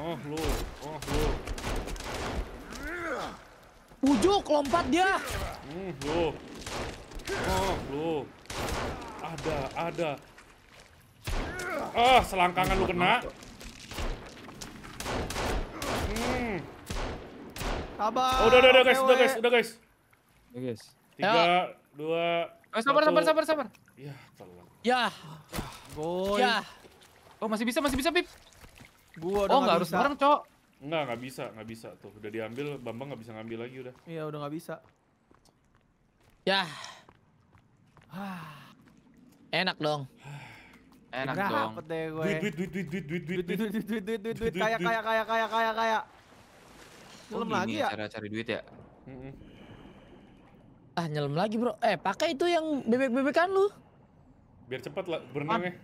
Oh lu. Oh lu. Ujuk lompat dia. Hmm, lu. Oh lu. Ada, ada. Ah, oh, selangkangan lu kena. Hmm. Sabar. Oh, udah, udah, udah guys, udah guys, udah guys. Udah guys. Tiga, dua, eh, sabar, sabar, sabar, sabar. Ya, telat. Ya. Boy. Ya. Oh masih bisa, masih bisa, Pip. Gua udah Oh nggak harus bareng, Cok. Nggak nggak bisa, nggak bisa tuh. Udah diambil, Bambang nggak bisa ngambil lagi udah. Iya, udah nggak bisa. Yah. Enak dong. Enak dong. deh gue. Duit, duit, duit, duit, duit, duit, duit, duit, duit, duit, duit, duit, duit, kaya, kaya, kaya, kaya, kaya, kaya. Belum oh, lagi ya, ya? Cara cari duit ya? Ah, nyelam lagi, Bro. Eh, pakai itu yang bebek-bebekan lu. Biar cepat lah berenangnya.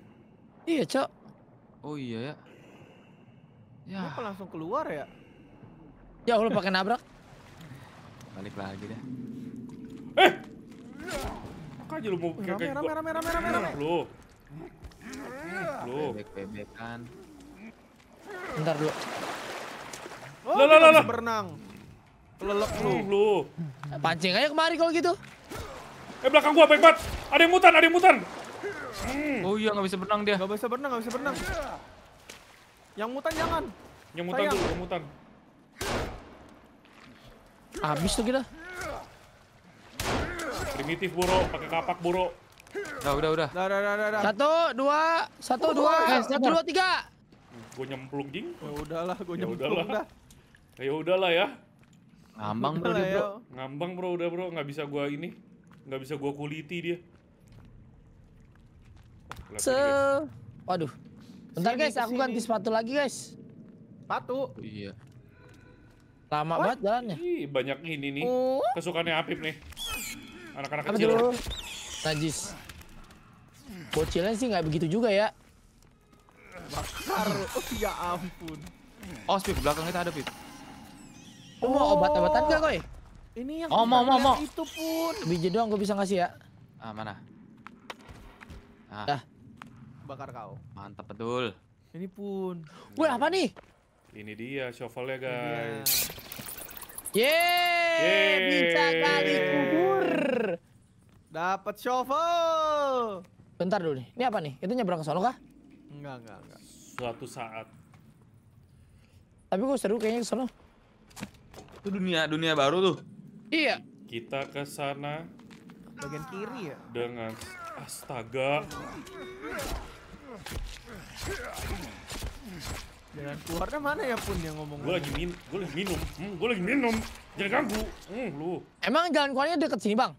Iya, Cok. Oh iya ya. Ya. Kenapa langsung keluar ya? Ya Allah pakai nabrak. Balik lagi deh. Eh. aja lu mau kayak merah merah merah merah merah merah. Lu. Lu. Bebek bebekan. Bentar dulu. Oh, lo lo lo lo berenang. Lelek lu lu. Pancing aja kemari kalau gitu. Eh belakang gua baik banget. Ada yang mutan, ada yang mutan. Hmm. Oh iya nggak bisa berenang dia. Nggak bisa berenang, nggak bisa berenang. Yang mutan jangan. Yang mutan Sayang. tuh, yang mutan. Abis tuh kita. Primitif buruk, pakai kapak buruk. Nah, udah, udah, udah. Satu, dua, satu, oh, dua, eh, satu, dua, tiga. Gue nyemplung jing. Ya udahlah, gue ya nyemplung dah. Ya udahlah ya. Ngambang bro, bro. Ya. Ngambang bro, udah bro, nggak bisa gue ini, nggak bisa gue kuliti dia. Se... Waduh. Bentar guys, aku ganti sepatu lagi guys. Sepatu? Iya. Lama banget jalannya. Ih, banyak ini nih. Oh. Kesukaannya Apip nih. Anak-anak kecil. Najis. Bocilnya sih nggak begitu juga ya. Bakar. Oh, ya ampun. Oh, Spip, belakang kita ada, Pip. Oh, mau obat-obatan gak, Koy? Ini yang oh, mau, mau, mau. itu pun. Biji doang gue bisa ngasih ya. Ah, mana? Ah. Dah bakar kau. Mantap betul. Ini pun. Woi, apa nih? Ini dia shovelnya, guys. Yeay, bisa kali kubur. Dapat shovel. Bentar dulu nih. Ini apa nih? Itu nyebrang ke sono kah? Enggak, enggak, enggak. Suatu saat. Tapi gue seru kayaknya ke sono. Itu dunia dunia baru tuh. Iya. Kita ke sana bagian kiri ya. Dengan astaga. Jalan keluarnya mana ya pun yang ngomong? Gue lagi min, gue lagi minum, hmm, gue lagi minum, jangan ganggu, hmm, lu. Emang jalan keluarnya deket sini bang?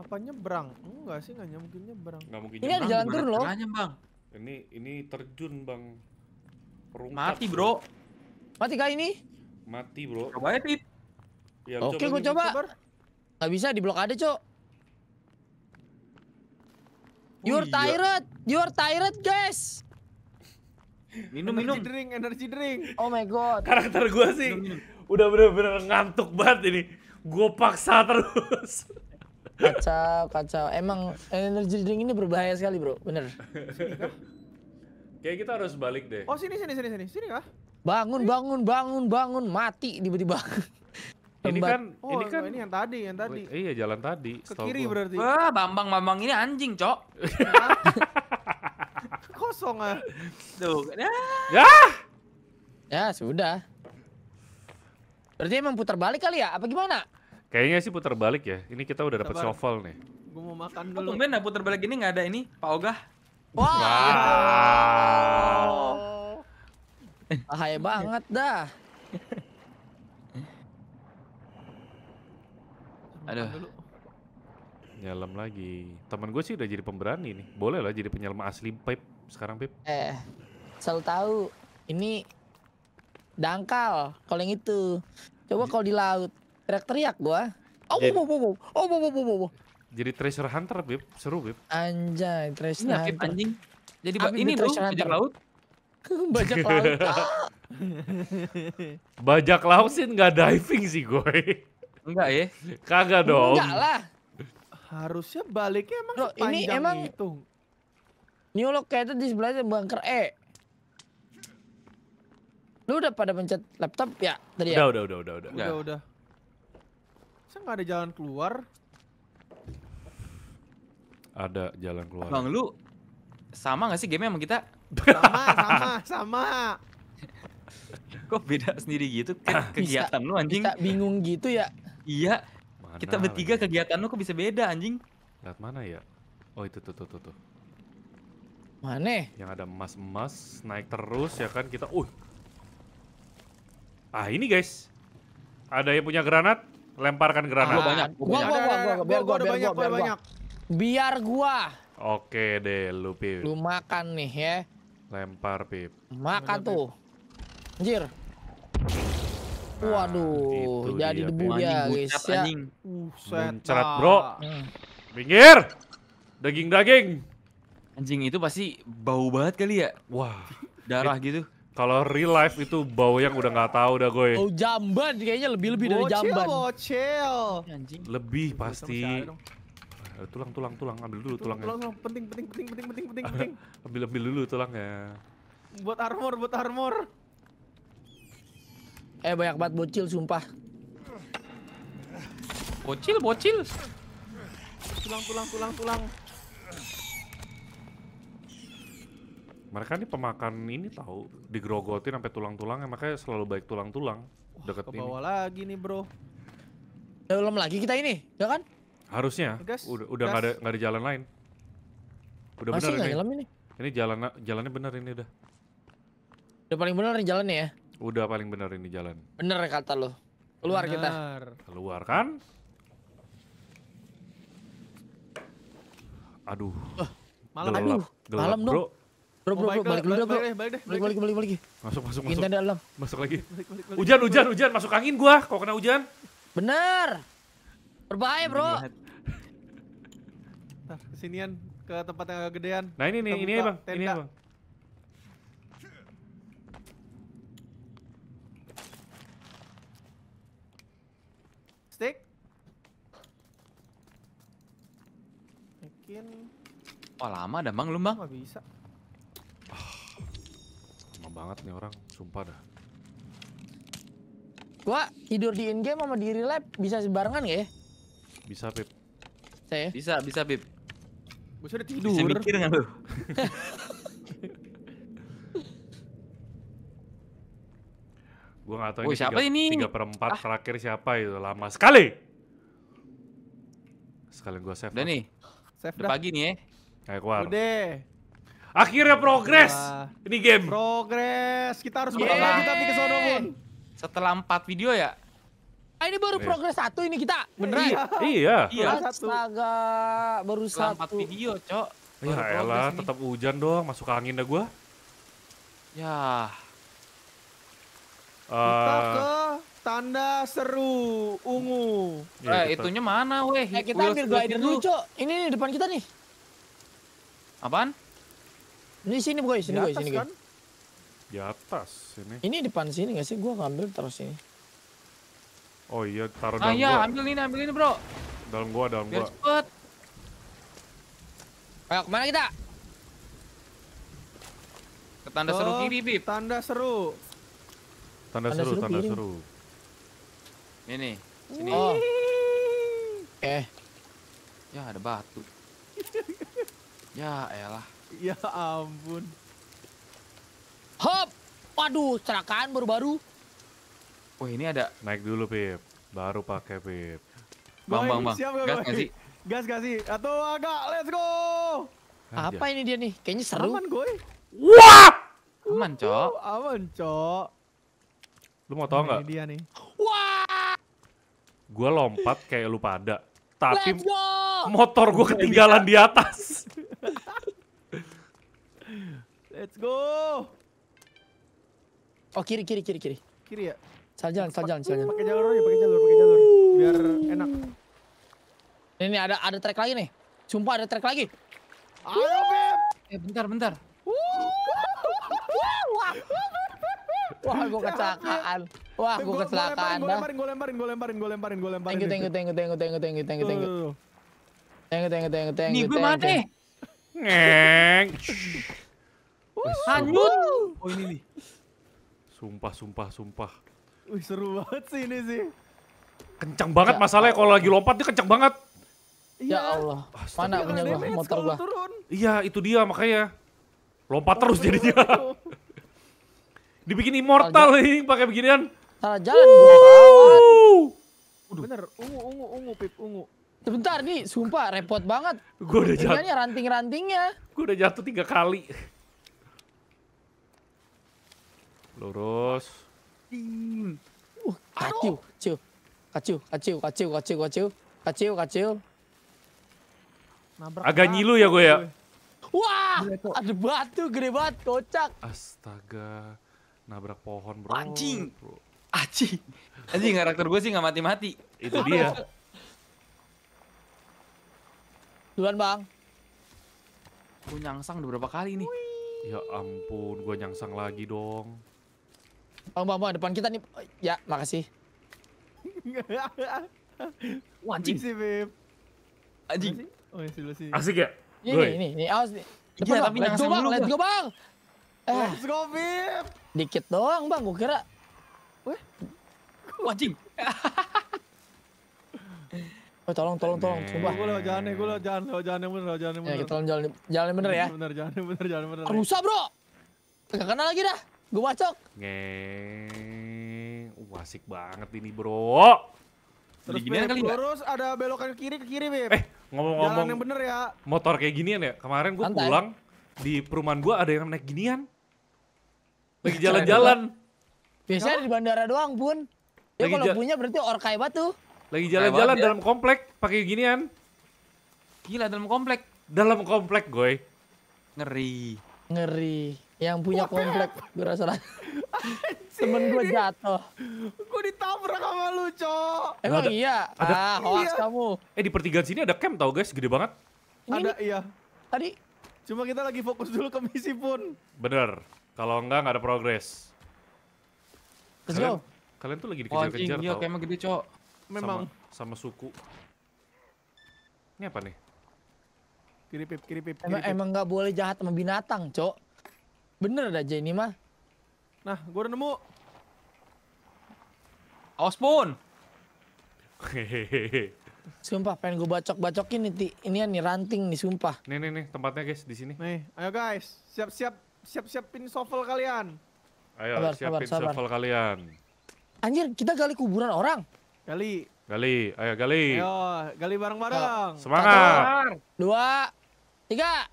Apa nyebrang? Enggak sih, nggak mungkin nyebrang. Nggak mungkin Ini ada jalan turun loh. Tengahnya bang. Ini ini terjun bang. Perungkat, Mati bro. bro. Mati kali ini? Mati bro. Coba ya Pip. Ya, Oke, gue coba. Gak bisa di blok ada, Cok. You're oh, iya. tired, you're tired guys. Minum minum. energy drink, energy drink. Oh my god. Karakter gua sih minum, minum. udah bener-bener ngantuk banget ini. Gue paksa terus. Kacau, kacau. Emang energy drink ini berbahaya sekali bro, bener. Kayak kita harus balik deh. Oh sini, sini, sini, sini, sini kah? Bangun, bangun, bangun, bangun, mati tiba-tiba. Tembat. Ini kan oh, ini kan ini yang tadi, yang tadi. Oh, iya, jalan tadi. Ke kiri gua. berarti. Wah, Bambang Bambang ini anjing, Cok. Kosong ah. Nah. Ya. ya. sudah. Berarti emang putar balik kali ya? Apa gimana? Kayaknya sih putar balik ya. Ini kita udah dapat shovel nih. Gue mau makan dulu. Tumben putar balik ini nggak ada ini, Pak Ogah. Wow. wow. Bahaya banget dah. Aduh. Dulu. Nyelam lagi. Temen gue sih udah jadi pemberani nih. Boleh lah jadi penyelam asli Pip. Sekarang Pip. Eh, selalu tahu. Ini dangkal kalau yang itu. Coba kalau di laut teriak-teriak gua. Oh, jadi, bobo oh, oh, bobo bobo oh, oh, Jadi treasure hunter, Bib. Seru, Bib. Anjay, treasure ini hunter. anjing. Jadi ini tuh bajak laut. bajak laut. bajak laut sih nggak diving sih gue. Enggak ya? Kagak dong. Enggak lah. Harusnya baliknya emang Loh, ini emang itu. New lock kayak itu di sebelahnya bunker E. Lu udah pada pencet laptop ya tadi udah, ya? Udah, udah, udah, udah. Udah, udah. Saya nggak ada jalan keluar. Ada jalan keluar. Bang, lu sama gak sih game sama kita? Sama, sama, sama. Kok beda sendiri gitu? kegiatan bisa, lu anjing. Bisa bingung gitu ya. Iya. Mana kita bertiga lagi? kegiatan lu kok bisa beda anjing? Lihat mana ya? Oh itu tuh tuh tuh tuh. Mana? Yang ada emas-emas naik terus ya kan kita. Uh. Ah ini guys. Ada yang punya granat? Lemparkan granat. Ah, banyak. Gua, gua, gua, gua, gua, biar gua, biar gua, biar Biar gua. Oke deh, lu Pip. Lu makan nih ya. Lempar Pip. Makan tuh. Anjir. Waduh, gitu jadi debu ya guys ya. Anjing. bro. Pinggir. Hmm. Daging-daging. Anjing itu pasti bau banget kali ya. Wah, darah gitu. Kalau real life itu bau yang udah nggak tahu dah gue. Oh jamban kayaknya lebih-lebih dari jamban. Bocil, Lebih pasti. Tulang, tulang, tulang. Ambil dulu tulangnya. Tulang, tulang. Penting, penting, penting, penting, penting, penting. ambil, ambil dulu tulangnya. Buat armor, buat armor. Eh banyak banget bocil sumpah. Bocil bocil. Tulang tulang tulang tulang. Mereka ini pemakan ini tahu digrogotin sampai tulang-tulangnya makanya selalu baik tulang-tulang deket ini. Bawa lagi nih, Bro. Dalam lagi kita ini, ya kan? Harusnya. Eh, gas, udah udah Gak ada nggak ada jalan lain. Udah Masih benar ini. ini. Ini jalan jalannya benar ini udah. Udah paling benar nih jalannya ya. Udah paling benar ini jalan. Bener kata lo. Keluar bener. kita. Keluar kan? Aduh. Uh, malam. Gelap. Aduh. Gelap, malam bro. dong. Bro, bro, bro, oh, balik dulu, bro. Balik, balik, balik, balik, balik, balik. Masuk, masuk, masuk. Intan dalam. Masuk lagi. Balik, balik, balik, hujan, hujan, hujan. Masuk angin gua kalau kena hujan. Bener. Berbahaya, bro. kesinian ke tempat yang gedean. Nah, ini nih, ini, ini, Bang. Tenda. Ini, Bang. mungkin Wah oh, lama dah bang lu bang Gak bisa oh, Lama banget nih orang Sumpah dah Gua tidur di in game sama di real life Bisa sebarengan gak ya? Bisa Pip Saya? Bisa bisa Pip Bisa udah tidur Bisa mikir gak lu? Gua gak tau oh, ini, siapa tiga, ini 3 per 4 ah. terakhir siapa itu Lama sekali Sekalian gua save Udah nih Save Udah dah. pagi nih ya. Kayak keluar. Udah. Akhirnya progres Ya. ini game. Progres. Kita harus balik lagi tapi ke sono, pun. Setelah 4 video ya? Ah, ini baru progres satu ini kita. Beneran? Iya. Iya. iya. Astaga, baru Setelah satu. 4 video, Cok. Oh, ya elah, tetap hujan dong, masuk ke angin dah gua. Ya. Kita uh, ke eh, Tanda seru ungu. Ya, eh, itunya mana weh? Eh, kita ambil glider dulu, Cok. Ini di depan kita nih. Apaan? Ini sini, Boy. Sini, Boy. Sini, kan? Di atas sini. Ini depan sini gak sih? Gua ngambil terus ini. Oh iya, taruh ah, dalam iya, gua. ambil ini, ambil ini, Bro. Dalam gua, dalam Biar gua. Cepet. Ayo, kemana kita? Ke tanda oh, seru kiri, Bib. Tanda seru. Tanda, tanda seru, seru, tanda kiri. seru. Ini, sini. Oh. Eh. eh. Ya ada batu. ya elah. Ya ampun. Hop. Waduh, serakan baru-baru. Wah, oh, ini ada naik dulu, Pip. Baru pakai, Pip. Bang, bang, bang. Siap, gas enggak sih? Gas enggak sih? Atau agak, let's go. Aja. Apa ini dia nih? Kayaknya seru. Aman, gue. Wah! Aman, Cok. Uh, aman, Cok. Lu mau tau nggak? Ini dia nih. Wah! gue lompat kayak lu pada tapi motor gue ketinggalan di atas let's go oh kiri kiri kiri kiri kiri ya salah jalan salah jalan salah jalan pakai jalur aja pakai jalur pakai jalur biar enak ini ada ada trek lagi nih sumpah ada trek lagi ayo Beb eh bentar bentar Wah, gue kecelakaan. Wah, gue kecelakaan. Gue lemparin, gue lemparin, gue lemparin, gue lemparin, gue lemparin. Thank you, thank you, thank you, thank you, thank you, thank you, thank you, thank you. Thank you, thank you, thank you, thank you. Nih, gue mati. Ngeng. Hanyut. Oh, ini nih. Sumpah, sumpah, sumpah. Wih, seru banget sih ini sih. Kencang banget ya, masalahnya kalau lagi lompat dia kencang banget. Ya Allah. Astaga. Mana punya gua motor gua. Iya, itu dia makanya. Lompat terus jadinya. Dibikin immortal nih pakai beginian. Salah jalan gua Bener, ungu, ungu, ungu, pip, ungu. Sebentar nih, sumpah repot banget. Gue udah jatuh. ranting-rantingnya. Gue udah jatuh tiga kali. Lurus. Uh, kacau. kecil kecil kecil kecil kecil kecil kecil Agak nyilu ya, ya? gue ya. Wah, ada batu gede banget, kocak. Astaga nabrak pohon bro. Anjing. Bro. Anjing. Anjing karakter gue sih nggak mati-mati. Itu dia. Duluan bang. Gue nyangsang beberapa kali nih. Wih. Ya ampun, gue nyangsang lagi dong. Bang, bang, bang, depan kita nih. Ya, makasih. Wah, anjing. sih beb Anjing. Oh, sih, sih. Asik ya? Ini, ini, ini, awas nih. Iya, depan, ya, Tapi let's go, bang. Let's go, bang. Eh. Let's go, Bib. Dikit doang, Bang. Gue kira. Weh. Wajing. Oh, tolong, tolong, tolong. Coba. Gue lewat jalan nih, gue lewat jalan, lewat jalan yang bener, lewat jalan yang ya, bener. Ya, kita lewat jalan, jalan yang bener ya. Bener, jalan yang bener, jalan yang bener. Rusak, bro. Gak kenal lagi dah. Gue bacok. Ngeeeeng, Wah, asik banget ini, bro. Terus gini kali Terus ada belokan kiri ke kiri, Bib. Eh, ngomong-ngomong. Jalan yang bener ya. Motor kayak ginian ya. Kemarin gue pulang di perumahan gua ada yang naik ginian. Lagi iya, jalan-jalan. Biasanya di bandara doang, Bun. Ya kalau punya berarti orkai tuh Lagi jalan-jalan dalam ya. komplek pakai ginian. Gila dalam komplek. Dalam komplek, gue. Ngeri. Ngeri. Yang punya What komplek gue rasa Temen gue jatuh. Gue ditabrak sama lu, Cok. Emang ada, iya? Ada, ah, hoax iya. kamu. Eh, di pertigaan sini ada camp tau guys, gede banget. Ini, ada, ini. iya. Tadi Cuma kita lagi fokus dulu ke misi pun. Bener. Kalau enggak nggak ada progres. Let's kalian, go. Kalian tuh lagi dikejar-kejar oh, Iya, kayak gede, Cok. Memang. Sama, sama suku. Ini apa nih? Kiri pip, kiri pip, kiri pip. Emang, nggak boleh jahat sama binatang, Cok. Bener aja ini mah. Nah, gue udah nemu. Awas, Pun. Hehehe. Sumpah pengen gue bacok-bacokin nih, Ini nih ranting nih, sumpah. Nih, nih, nih, tempatnya guys di sini. Nih, ayo guys, siap-siap siap-siapin shovel kalian. Ayo, sabar, siapin sabar, shovel kalian. Anjir, kita gali kuburan orang. Gali. Gali, ayo gali. Ayo, gali bareng-bareng. Semangat. Satu, dua, tiga.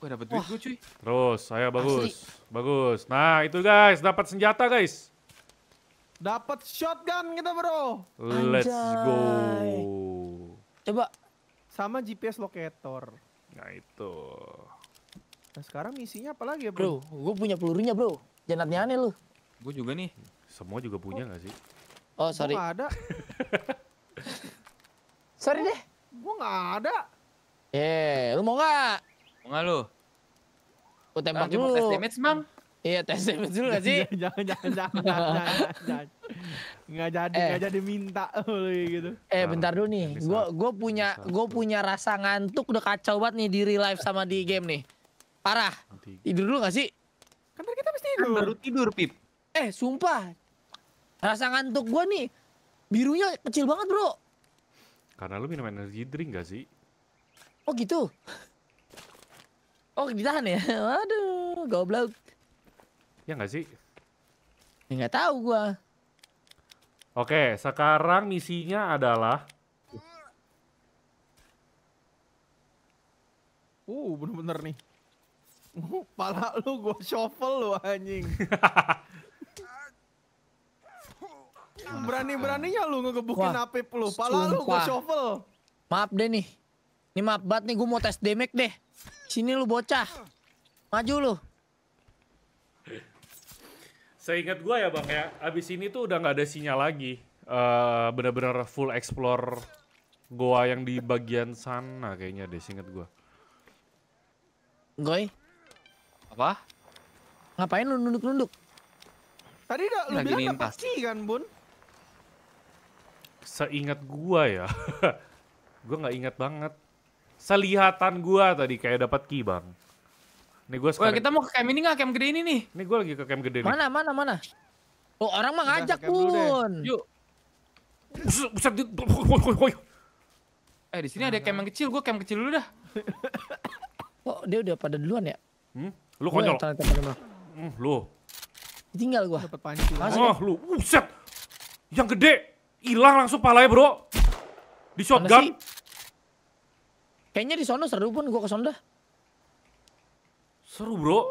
Gue dapet duit gue cuy. Terus, ayo bagus. Asli. Bagus. Nah, itu guys, dapat senjata guys. Dapat shotgun kita bro. Let's Anjay. go. Coba. Sama GPS locator. Nah itu. Nah sekarang misinya apa lagi ya bro? Bro, gue punya pelurunya bro. Jangan aneh lu. Gue juga nih. Semua juga punya oh. sih? Oh sorry. Gue ada. sorry deh. Gue nggak ada. Eh, yeah, lu mau nggak? Mau nggak lu? Gue tembak ah, dulu. Tes damage, Mang. Iya tes dulu gak sih? Jangan jangan jangan jangan jangan. Nggak jadi eh. nggak jadi minta oh, gitu. Eh bentar dulu nih. Gue gue punya gue punya rasa ngantuk udah kacau banget nih di real life sama di game nih. Parah. Tidur dulu gak sih? Kan kita mesti kan tidur. Baru tidur pip. Eh sumpah. Rasa ngantuk gue nih birunya kecil banget bro. Karena lu minum energi drink gak sih? Oh gitu. Oh ditahan ya? Waduh, goblok. Ya nggak sih? Ya nggak tahu gua. Oke, sekarang misinya adalah Uh, bener-bener nih. Uh, pala lu gua shovel lu anjing. Berani-beraninya lu ngegebukin api apip lu. Pala sumpah. lu gua shovel. Maaf deh nih. Ini maaf banget nih gua mau tes damage deh. Sini lu bocah. Maju lu. Seingat gue ya bang ya, abis ini tuh udah nggak ada sinyal lagi. Uh, eh, benar bener full explore goa yang di bagian sana kayaknya deh, seingat gue. Goy? Apa? Ngapain lu nunduk-nunduk? Tadi udah lu Lagi bilang kan bun? Seingat gue ya, Gue nggak ingat banget. Selihatan gue tadi kayak dapat kibang. Nih gue sekarang. Wah, kita mau ke camp ini nggak camp gede ini nih? Nih gue lagi ke camp gede nih. Mana mana mana? Oh orang mah ngajak pun. Yuk. Buset, Eh di sini ada camp yang kecil, gue camp kecil dulu dah. kok oh, dia udah pada duluan ya? Hmm? Lu konyol. Hmm, lu. Tinggal gua. Dapat panci. Oh, lu. Buset. Yang gede hilang langsung palanya, Bro. Di shotgun. Kayaknya di sono seru pun gua ke sono dah. Seru bro.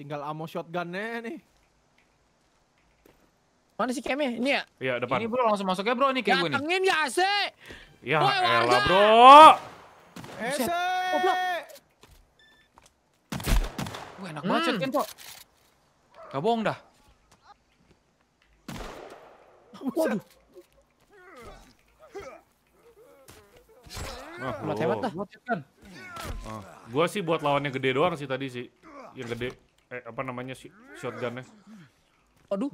Tinggal ammo shotgunnya nih. Mana sih kemnya? Ini ya? Iya, depan. Ini bro, langsung masuk ya bro nih kayak gue nih. Datengin gak sih? Ya, ya elah bro. Ese. Goblok. Wah, enak banget hmm. shotgun, kok Gak bohong dah. Waduh. Oh, oh. Gua sih buat lawannya gede doang sih tadi sih. Yang gede eh apa namanya sih shotgunnya. Aduh.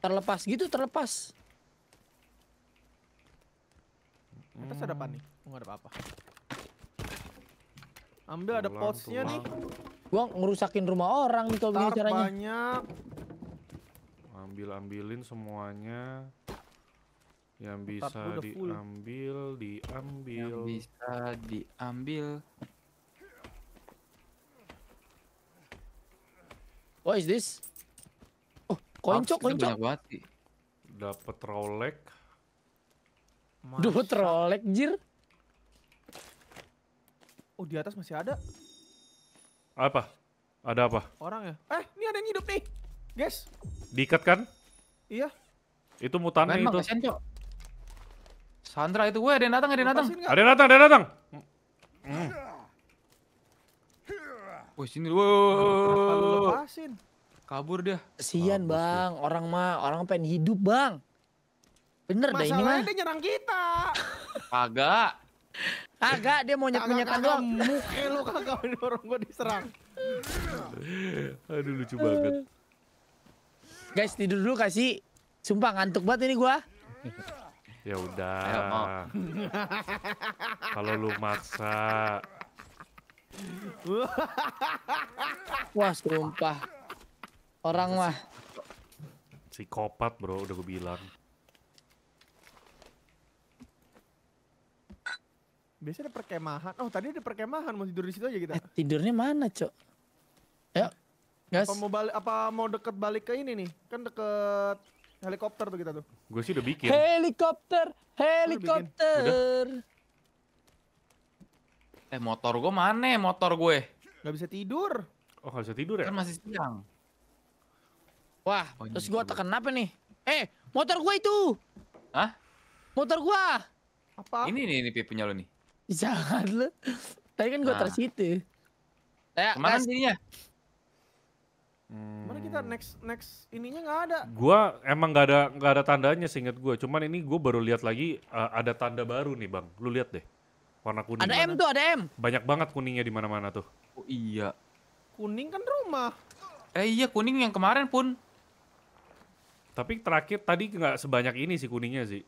Terlepas gitu, terlepas. Hmm. Atas ada apa nih? Enggak hmm. ada apa-apa. Ambil ada potsnya nih. Gua ngerusakin rumah orang nih kalau begini caranya. banyak. Ambil-ambilin semuanya yang bisa diambil diambil yang bisa diambil What is this? Oh, koin cok, koin cok. Dapat Rolex. Dapat Rolex, jir. Oh, di atas masih ada. Apa? Ada apa? Orang ya? Eh, ini ada yang hidup nih. Guys. Diikat kan? Iya. Itu mutannya itu. Sandra itu, weh ada yang datang, ada yang datang. Ada yang datang, ada yang datang. Hmm. Woi sini, woi. Lepasin. Kabur dia. Kesian bang, orang mah orang pengen hidup bang. Bener dah ini mah. Masalahnya dia nyerang kita. Agak. Agak dia mau nyet-nyetan doang. Muke lu kagak dorong gua diserang. Aduh lucu banget. Guys tidur dulu kasih. Sumpah ngantuk banget ini gua. Ya udah. Kalau lu maksa. Wah, sumpah. Orang mah. si kopat Bro, udah gue bilang. Biasanya ada perkemahan. Oh, tadi ada perkemahan, mau tidur di situ aja kita. Eh, tidurnya mana, Cok? ya Apa mau balik apa mau deket balik ke ini nih? Kan deket helikopter tuh kita tuh. Gue sih udah bikin. Helikopter, helikopter. Udah Eh motor gue mana? Ya, motor gue. Gak bisa tidur. Oh gak bisa tidur ya? Kan masih siang. Wah, oh, terus gue tekan apa nih? Eh, motor gue itu. Ah? Motor gue. Apa? Ini nih, ini punya lo nih. Jangan lo. Tadi kan gue nah. tersitu. Ya, Kemana eh, jadinya? Hmm. Mana kita hmm. next next ininya nggak ada. Gua emang nggak ada nggak ada tandanya singkat gue Cuman ini gue baru lihat lagi uh, ada tanda baru nih, Bang. Lu lihat deh. Warna kuning. Ada mana? M tuh, ada M. Banyak banget kuningnya di mana-mana tuh. Oh iya. Kuning kan rumah. Eh iya, kuning yang kemarin pun. Tapi terakhir tadi nggak sebanyak ini sih kuningnya sih.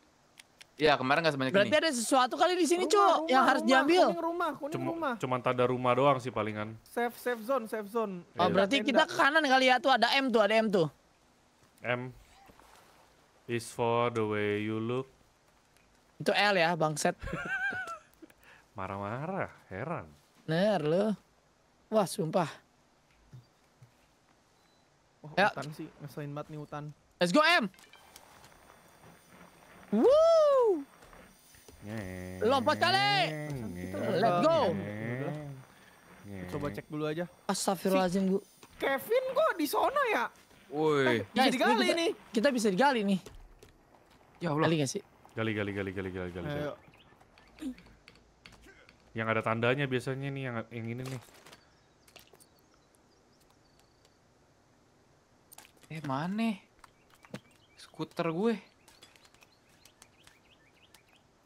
Iya kemarin nggak sebanyak Berarti ini. Berarti ada sesuatu kali di sini cuy yang harus diambil. Kuning rumah, kuning cuma, rumah. Cuman tanda rumah doang sih palingan. Safe safe zone, safe zone. Oh yeah. berarti Tenda. kita ke kanan kali ya tuh ada M tuh, ada M tuh. M is for the way you look. Itu L ya bangset. Marah-marah, heran. Ner lo. Wah sumpah. Wah, oh, ya. hutan sih, ngeselin banget nih hutan. Let's go M! Woo! Lompat kali. Let's go. Coba cek dulu aja. Astagfirullahaladzim, Bu. Kevin kok di sono ya? Woi. Eh, bisa digali nih. Kita bisa digali nih. Ya Allah. Gali gak sih? Gali, gali, gali, gali, gali, gali. Yang ada tandanya biasanya nih yang yang ini nih. Eh, mana? Skuter gue.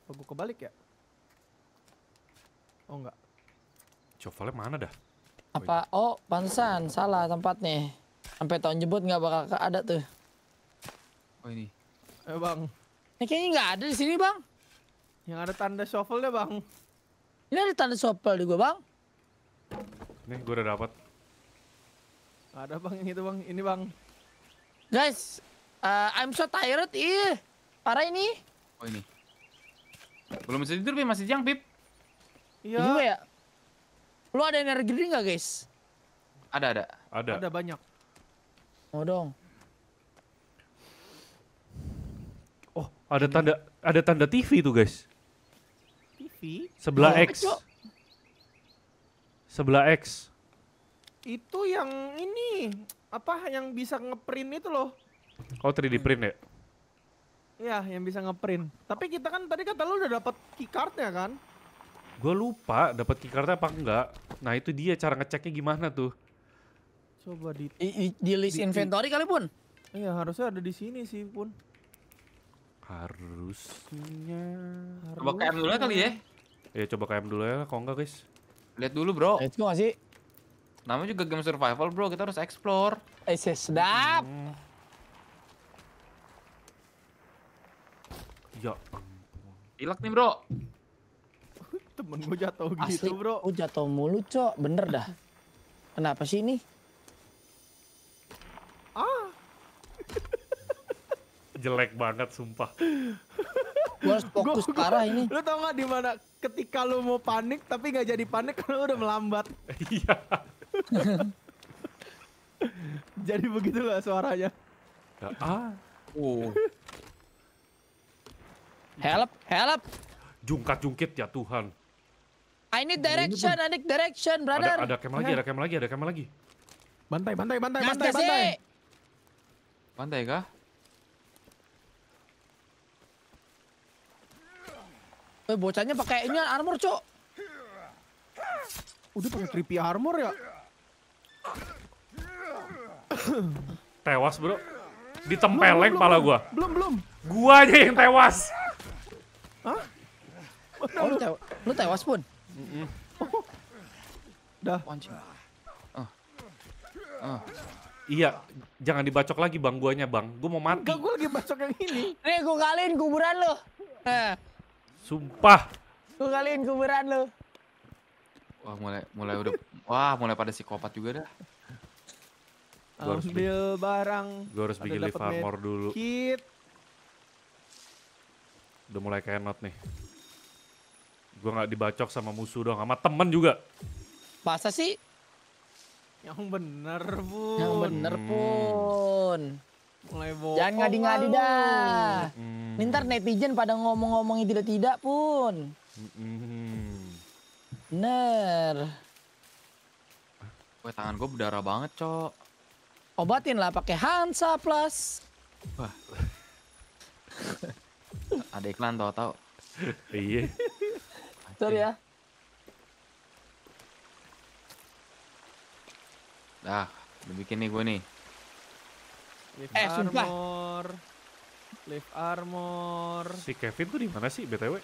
Apa gue kebalik ya? Oh enggak. Covalnya mana dah? Apa? Oh, pansan salah tempat nih. Sampai tahun jebot nggak bakal ada tuh. Oh ini. Eh bang. Ini kayaknya nggak ada di sini bang. Yang ada tanda ya bang. Ini ada tanda shovel di gua bang. Nih gua udah dapat. Ada bang yang itu bang, ini bang. Guys, uh, I'm so tired ih. Parah ini. Oh ini. Belum bisa tidur, Pip. Masih siang, Pip. Iya. Juga ya? Lu ada energi drink nggak, guys? Ada, ada. Ada. Ada banyak. Mau dong. Oh, ada tanda ada tanda TV tuh, guys. TV? Sebelah oh, X. Sebelah X. Itu yang ini apa yang bisa ngeprint itu loh. Oh, 3D print ya? Iya, yang bisa ngeprint. Tapi kita kan tadi kata lu udah dapat keycardnya kan? Gue lupa dapat keycardnya apa enggak. Nah itu dia cara ngeceknya gimana tuh. Coba di I, I, di list di, inventory kali pun. Iya harusnya ada di sini sih pun. Harusnya. harusnya. Coba KM dulu ya kali ya. Iya coba KM dulu ya, kalau enggak guys. Lihat dulu bro. Let's go gak sih? Namanya juga game survival bro, kita harus explore. Eh sedap. Hmm. Ya. Ilak nih, Bro. Temen gue jatuh gitu, Asli, gitu, Bro. Gue jatuh mulu, Cok. Bener dah. Kenapa sih ini? Ah. Jelek banget sumpah. Gue harus fokus gua, parah ini. Lu tau gak di mana ketika lu mau panik tapi nggak jadi panik karena udah melambat. Iya. jadi begitulah suaranya? Ya, ah. Uh. Help, help. Jungkat jungkit ya Tuhan. I need nah, direction, I need direction, brother. Ada, kem lagi, ada kem lagi, ada kem lagi. Bantai, bantai, bantai, bantai, bantai. Bantai kah? Eh bocahnya pakai ini armor, Cok. Udah oh, pakai creepy armor ya? Tewas, Bro. Ditempeleng pala belum, gua. Belum, belum. aja yang tewas. Hah? oh, lu? Tewa lu tewas pun? Mm -mm. Oh. Dah. Oh. Oh. Iya, jangan dibacok lagi bang guanya bang. Gue mau mati. Enggak, gue lagi bacok yang ini. Nih, gue kalin kuburan lo. Eh. Sumpah. Gue kalin kuburan lo. Wah, mulai mulai udah wah, mulai pada psikopat juga dah. Gua harus ambil barang. Gue harus bikin lift armor dulu. Kit. Udah mulai cannot nih. gua nggak dibacok sama musuh dong, sama temen juga. Masa sih? Yang bener pun. Yang bener pun. Hmm. Mulai bohong. Jangan ngadi-ngadi dah. Hmm. Ntar netizen pada ngomong-ngomongnya tidak-tidak pun. Hmm. Bener. Wah, tangan gue berdarah banget, Cok. Obatin lah pakai Hansa Plus. Wah. Ada iklan tau tau Iya. Sorry ya. Dah, bikin nih gue nih. Lift eh, armor. Lift armor. Si Kevin tuh di mana sih BTW?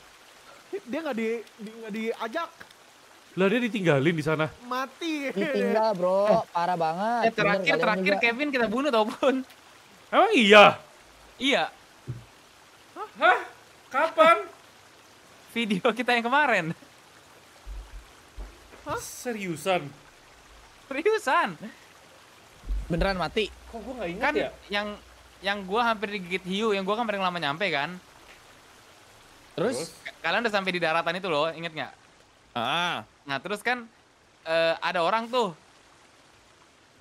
Dia nggak di nggak di, diajak. Lah dia ditinggalin di sana. Mati. Ditinggal, Bro. Eh. Parah banget. Eh, terakhir Bener, terakhir Kevin kita bunuh tau pun. Emang iya? Iya. Hah? Kapan? Video kita yang kemarin. Hah? Seriusan? Seriusan? Beneran mati? Kok gue gak ingat kan ya? yang yang gue hampir digigit hiu, yang gue kan paling lama nyampe kan? Terus? Kalian udah sampai di daratan itu loh, inget gak? Ah. Nah terus kan uh, ada orang tuh.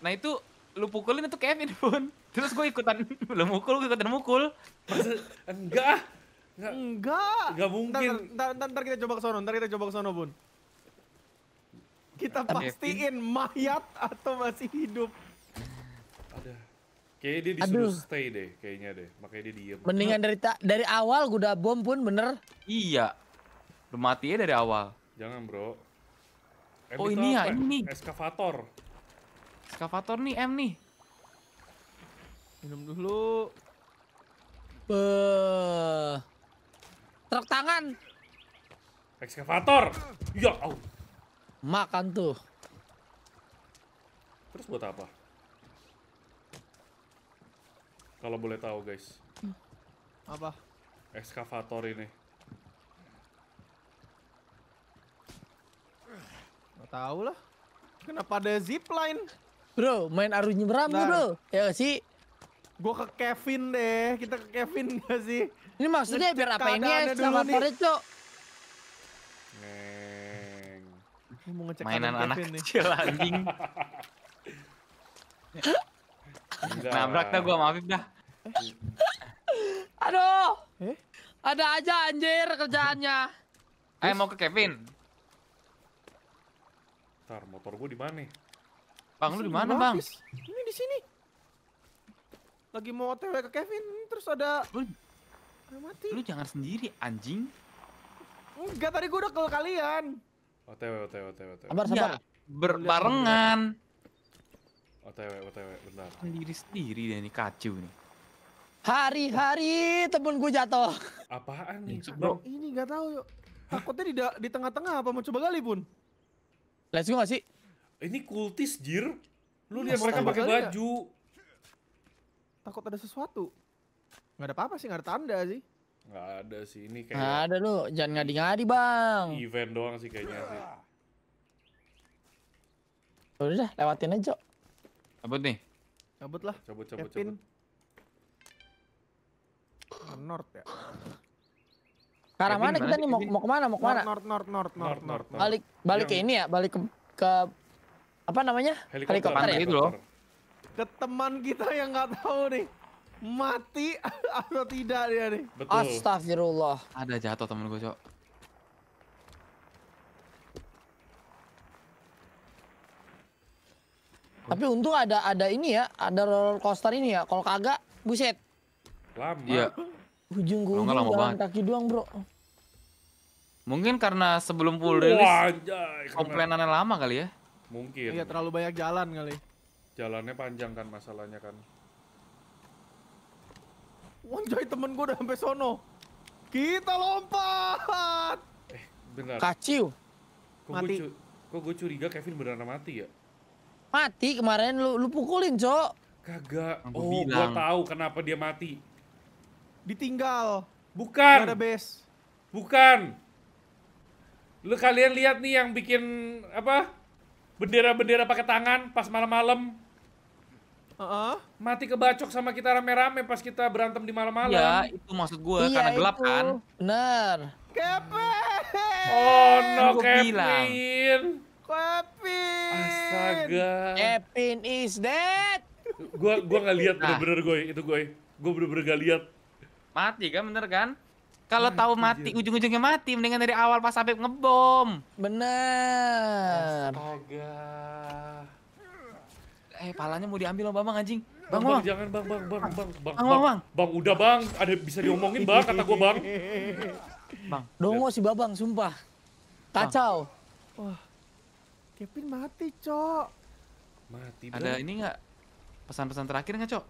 Nah itu lu pukulin itu Kevin pun. Terus gue ikutan lo mukul, gue ikutan mukul. enggak. Enggak. Enggak. Enggak mungkin. Ntar, ntar, ntar kita coba ke sono, ntar kita coba ke sono, Bun. Kita pastiin mayat atau masih hidup. Ada. kayak dia disuruh Aduh. stay deh, kayaknya deh. Makanya dia diem. Mendingan dari dari awal gue udah bom pun bener. Iya. Lu mati ya dari awal. Jangan, Bro. oh ini ya, ini. Eskavator. Eskavator nih M nih. Minum dulu. Be. Truk tangan. Ekskavator. Ya, Makan tuh. Terus buat apa? Kalau boleh tahu, guys. Apa? Ekskavator ini. Gak tahu lah. Kenapa ada zipline? Bro, main arunya meram bro. Ya sih. Gue ke Kevin deh, kita ke Kevin gak sih? Ini maksudnya biar apa ini ya sama Forest tuh Neng. mau ngecek Mainan anak Kevin kecil nih. anjing. Nabrak dah gue maafin dah. Aduh. Eh? Ada aja anjir kerjaannya. ayo eh, mau ke Kevin. Ntar motor gue di mana? Bang lu di mana, Bang? Ini di sini lagi mau otw ke Kevin terus ada lu, mati. lu jangan sendiri anjing enggak tadi gua udah ke kalian otw otw otw otw sabar sabar berbarengan otw otw bentar sendiri sendiri deh ini kacau nih hari-hari temen gue jatuh apaan nih bro ini gak tahu yuk takutnya di di tengah-tengah apa mau coba gali pun let's go gak sih ini kultis jir lu lihat mereka pakai baju takut ada sesuatu. Nggak ada apa-apa sih, nggak ada tanda sih. Nggak ada sih, ini kayak... Nggak ada lu, jangan ngadi-ngadi bang. Event doang sih kayaknya sih. Ya udah, lewatin aja. Cabut nih. Cabut lah. Cabut, cabut, Kevin. cabut. North ya. Ke arah mana kita nih? Mau, mau kemana? Mau kemana? North, north, north, north, north. Balik, balik ke ini ya? Balik ke, ke apa namanya? Helikopter, Helikopter ya? Gitu loh ke teman kita yang nggak tahu nih mati atau tidak dia nih. Betul. Astagfirullah. Ada jatuh temen gue, Cok. Tapi untung ada ada ini ya, ada roller coaster ini ya. Kalau kagak, buset. Lama. Iya. Ujung gue ujung lama banget. kaki doang, Bro. Mungkin karena sebelum full release, komplainannya lama kali ya. Mungkin. Iya, terlalu banyak jalan kali jalannya panjang kan masalahnya kan Wanjay temen gue udah sampai sono kita lompat eh benar kacil kok mati gua, kok gue curiga Kevin beneran mati ya mati kemarin lu lu pukulin cok kagak Aku oh gue tahu kenapa dia mati ditinggal bukan Gak ada base bukan lu kalian lihat nih yang bikin apa bendera-bendera pakai tangan pas malam-malam uh-uh. mati kebacok sama kita rame-rame pas kita berantem di malam-malam. Ya, itu maksud gue iya, karena gelap itu. kan. Benar. Kevin. Oh no, Kevin. Kevin. Astaga. Kevin is dead. Gua gua gak lihat nah. bener-bener gue itu gue. Gue bener-bener gak lihat. Mati kan bener kan? Kalau tahu mati ujung-ujungnya mati mendingan dari awal pas sampai ngebom. benar Astaga. Eh, palanya mau diambil sama Bang anjing. Bang, bang, bang, jangan bang, bang, bang, bang, bang, bang, bang, bang, bang, udah bang, ada bisa diomongin bang, kata gua bang. Bang, dongo si Babang, sumpah. Kacau. Wah, Kevin mati, cok. Mati. bang. Ada ini nggak pesan-pesan terakhir nggak, cok?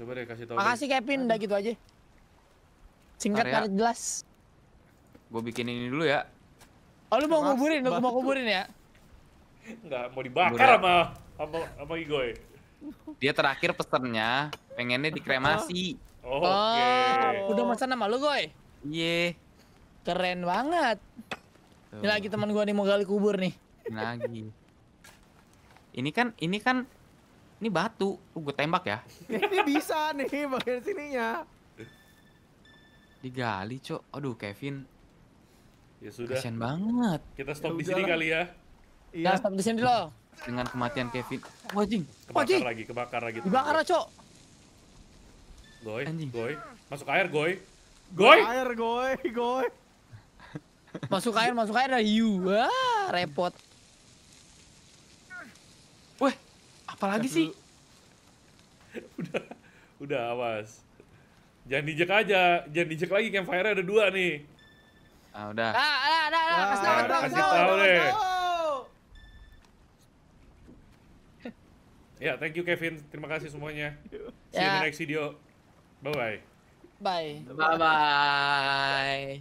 Coba deh kasih tahu. Makasih deh. Kevin, udah gitu aja. Singkat karena jelas. Gue bikin ini dulu ya. Oh, lu mau kuburin, lu mau kuburin ya? Enggak, mau dibakar sama apa apa Igoy? Dia terakhir pesennya pengennya dikremasi. Oh, Okay. Oh, udah masa nama lu, Goy? Iya. Yeah. Keren banget. Tuh. Ini lagi teman gue nih mau gali kubur nih. lagi. Ini kan ini kan ini batu. Uh, gue tembak ya. ini bisa nih bagian sininya. Digali, Cok. Aduh, Kevin. Ya sudah. Kasian banget. Kita stop ya di sini kali ya. Iya. Nah, stop di sini dulu dengan kematian Kevin. Wajing, kebakar lagi, kebakar lagi. Dibakar cok. Goy, goy, masuk air goy, goy. Masuk air goy, goy. masuk air, masuk air dah hiu, wah repot. Wah, apalagi sih? udah, udah awas. Jangan dijek aja, jangan dijek lagi fire ada dua nih. Ah udah. Ah, ah, ah, ah, ah, ah, ah, ah, ah, ah, ah, ah, ah, ah, ah, ah, ah, ah, ah, ah, Ya, thank you Kevin. Terima kasih semuanya. See you in the ya. next video. Bye-bye. Bye. Bye-bye.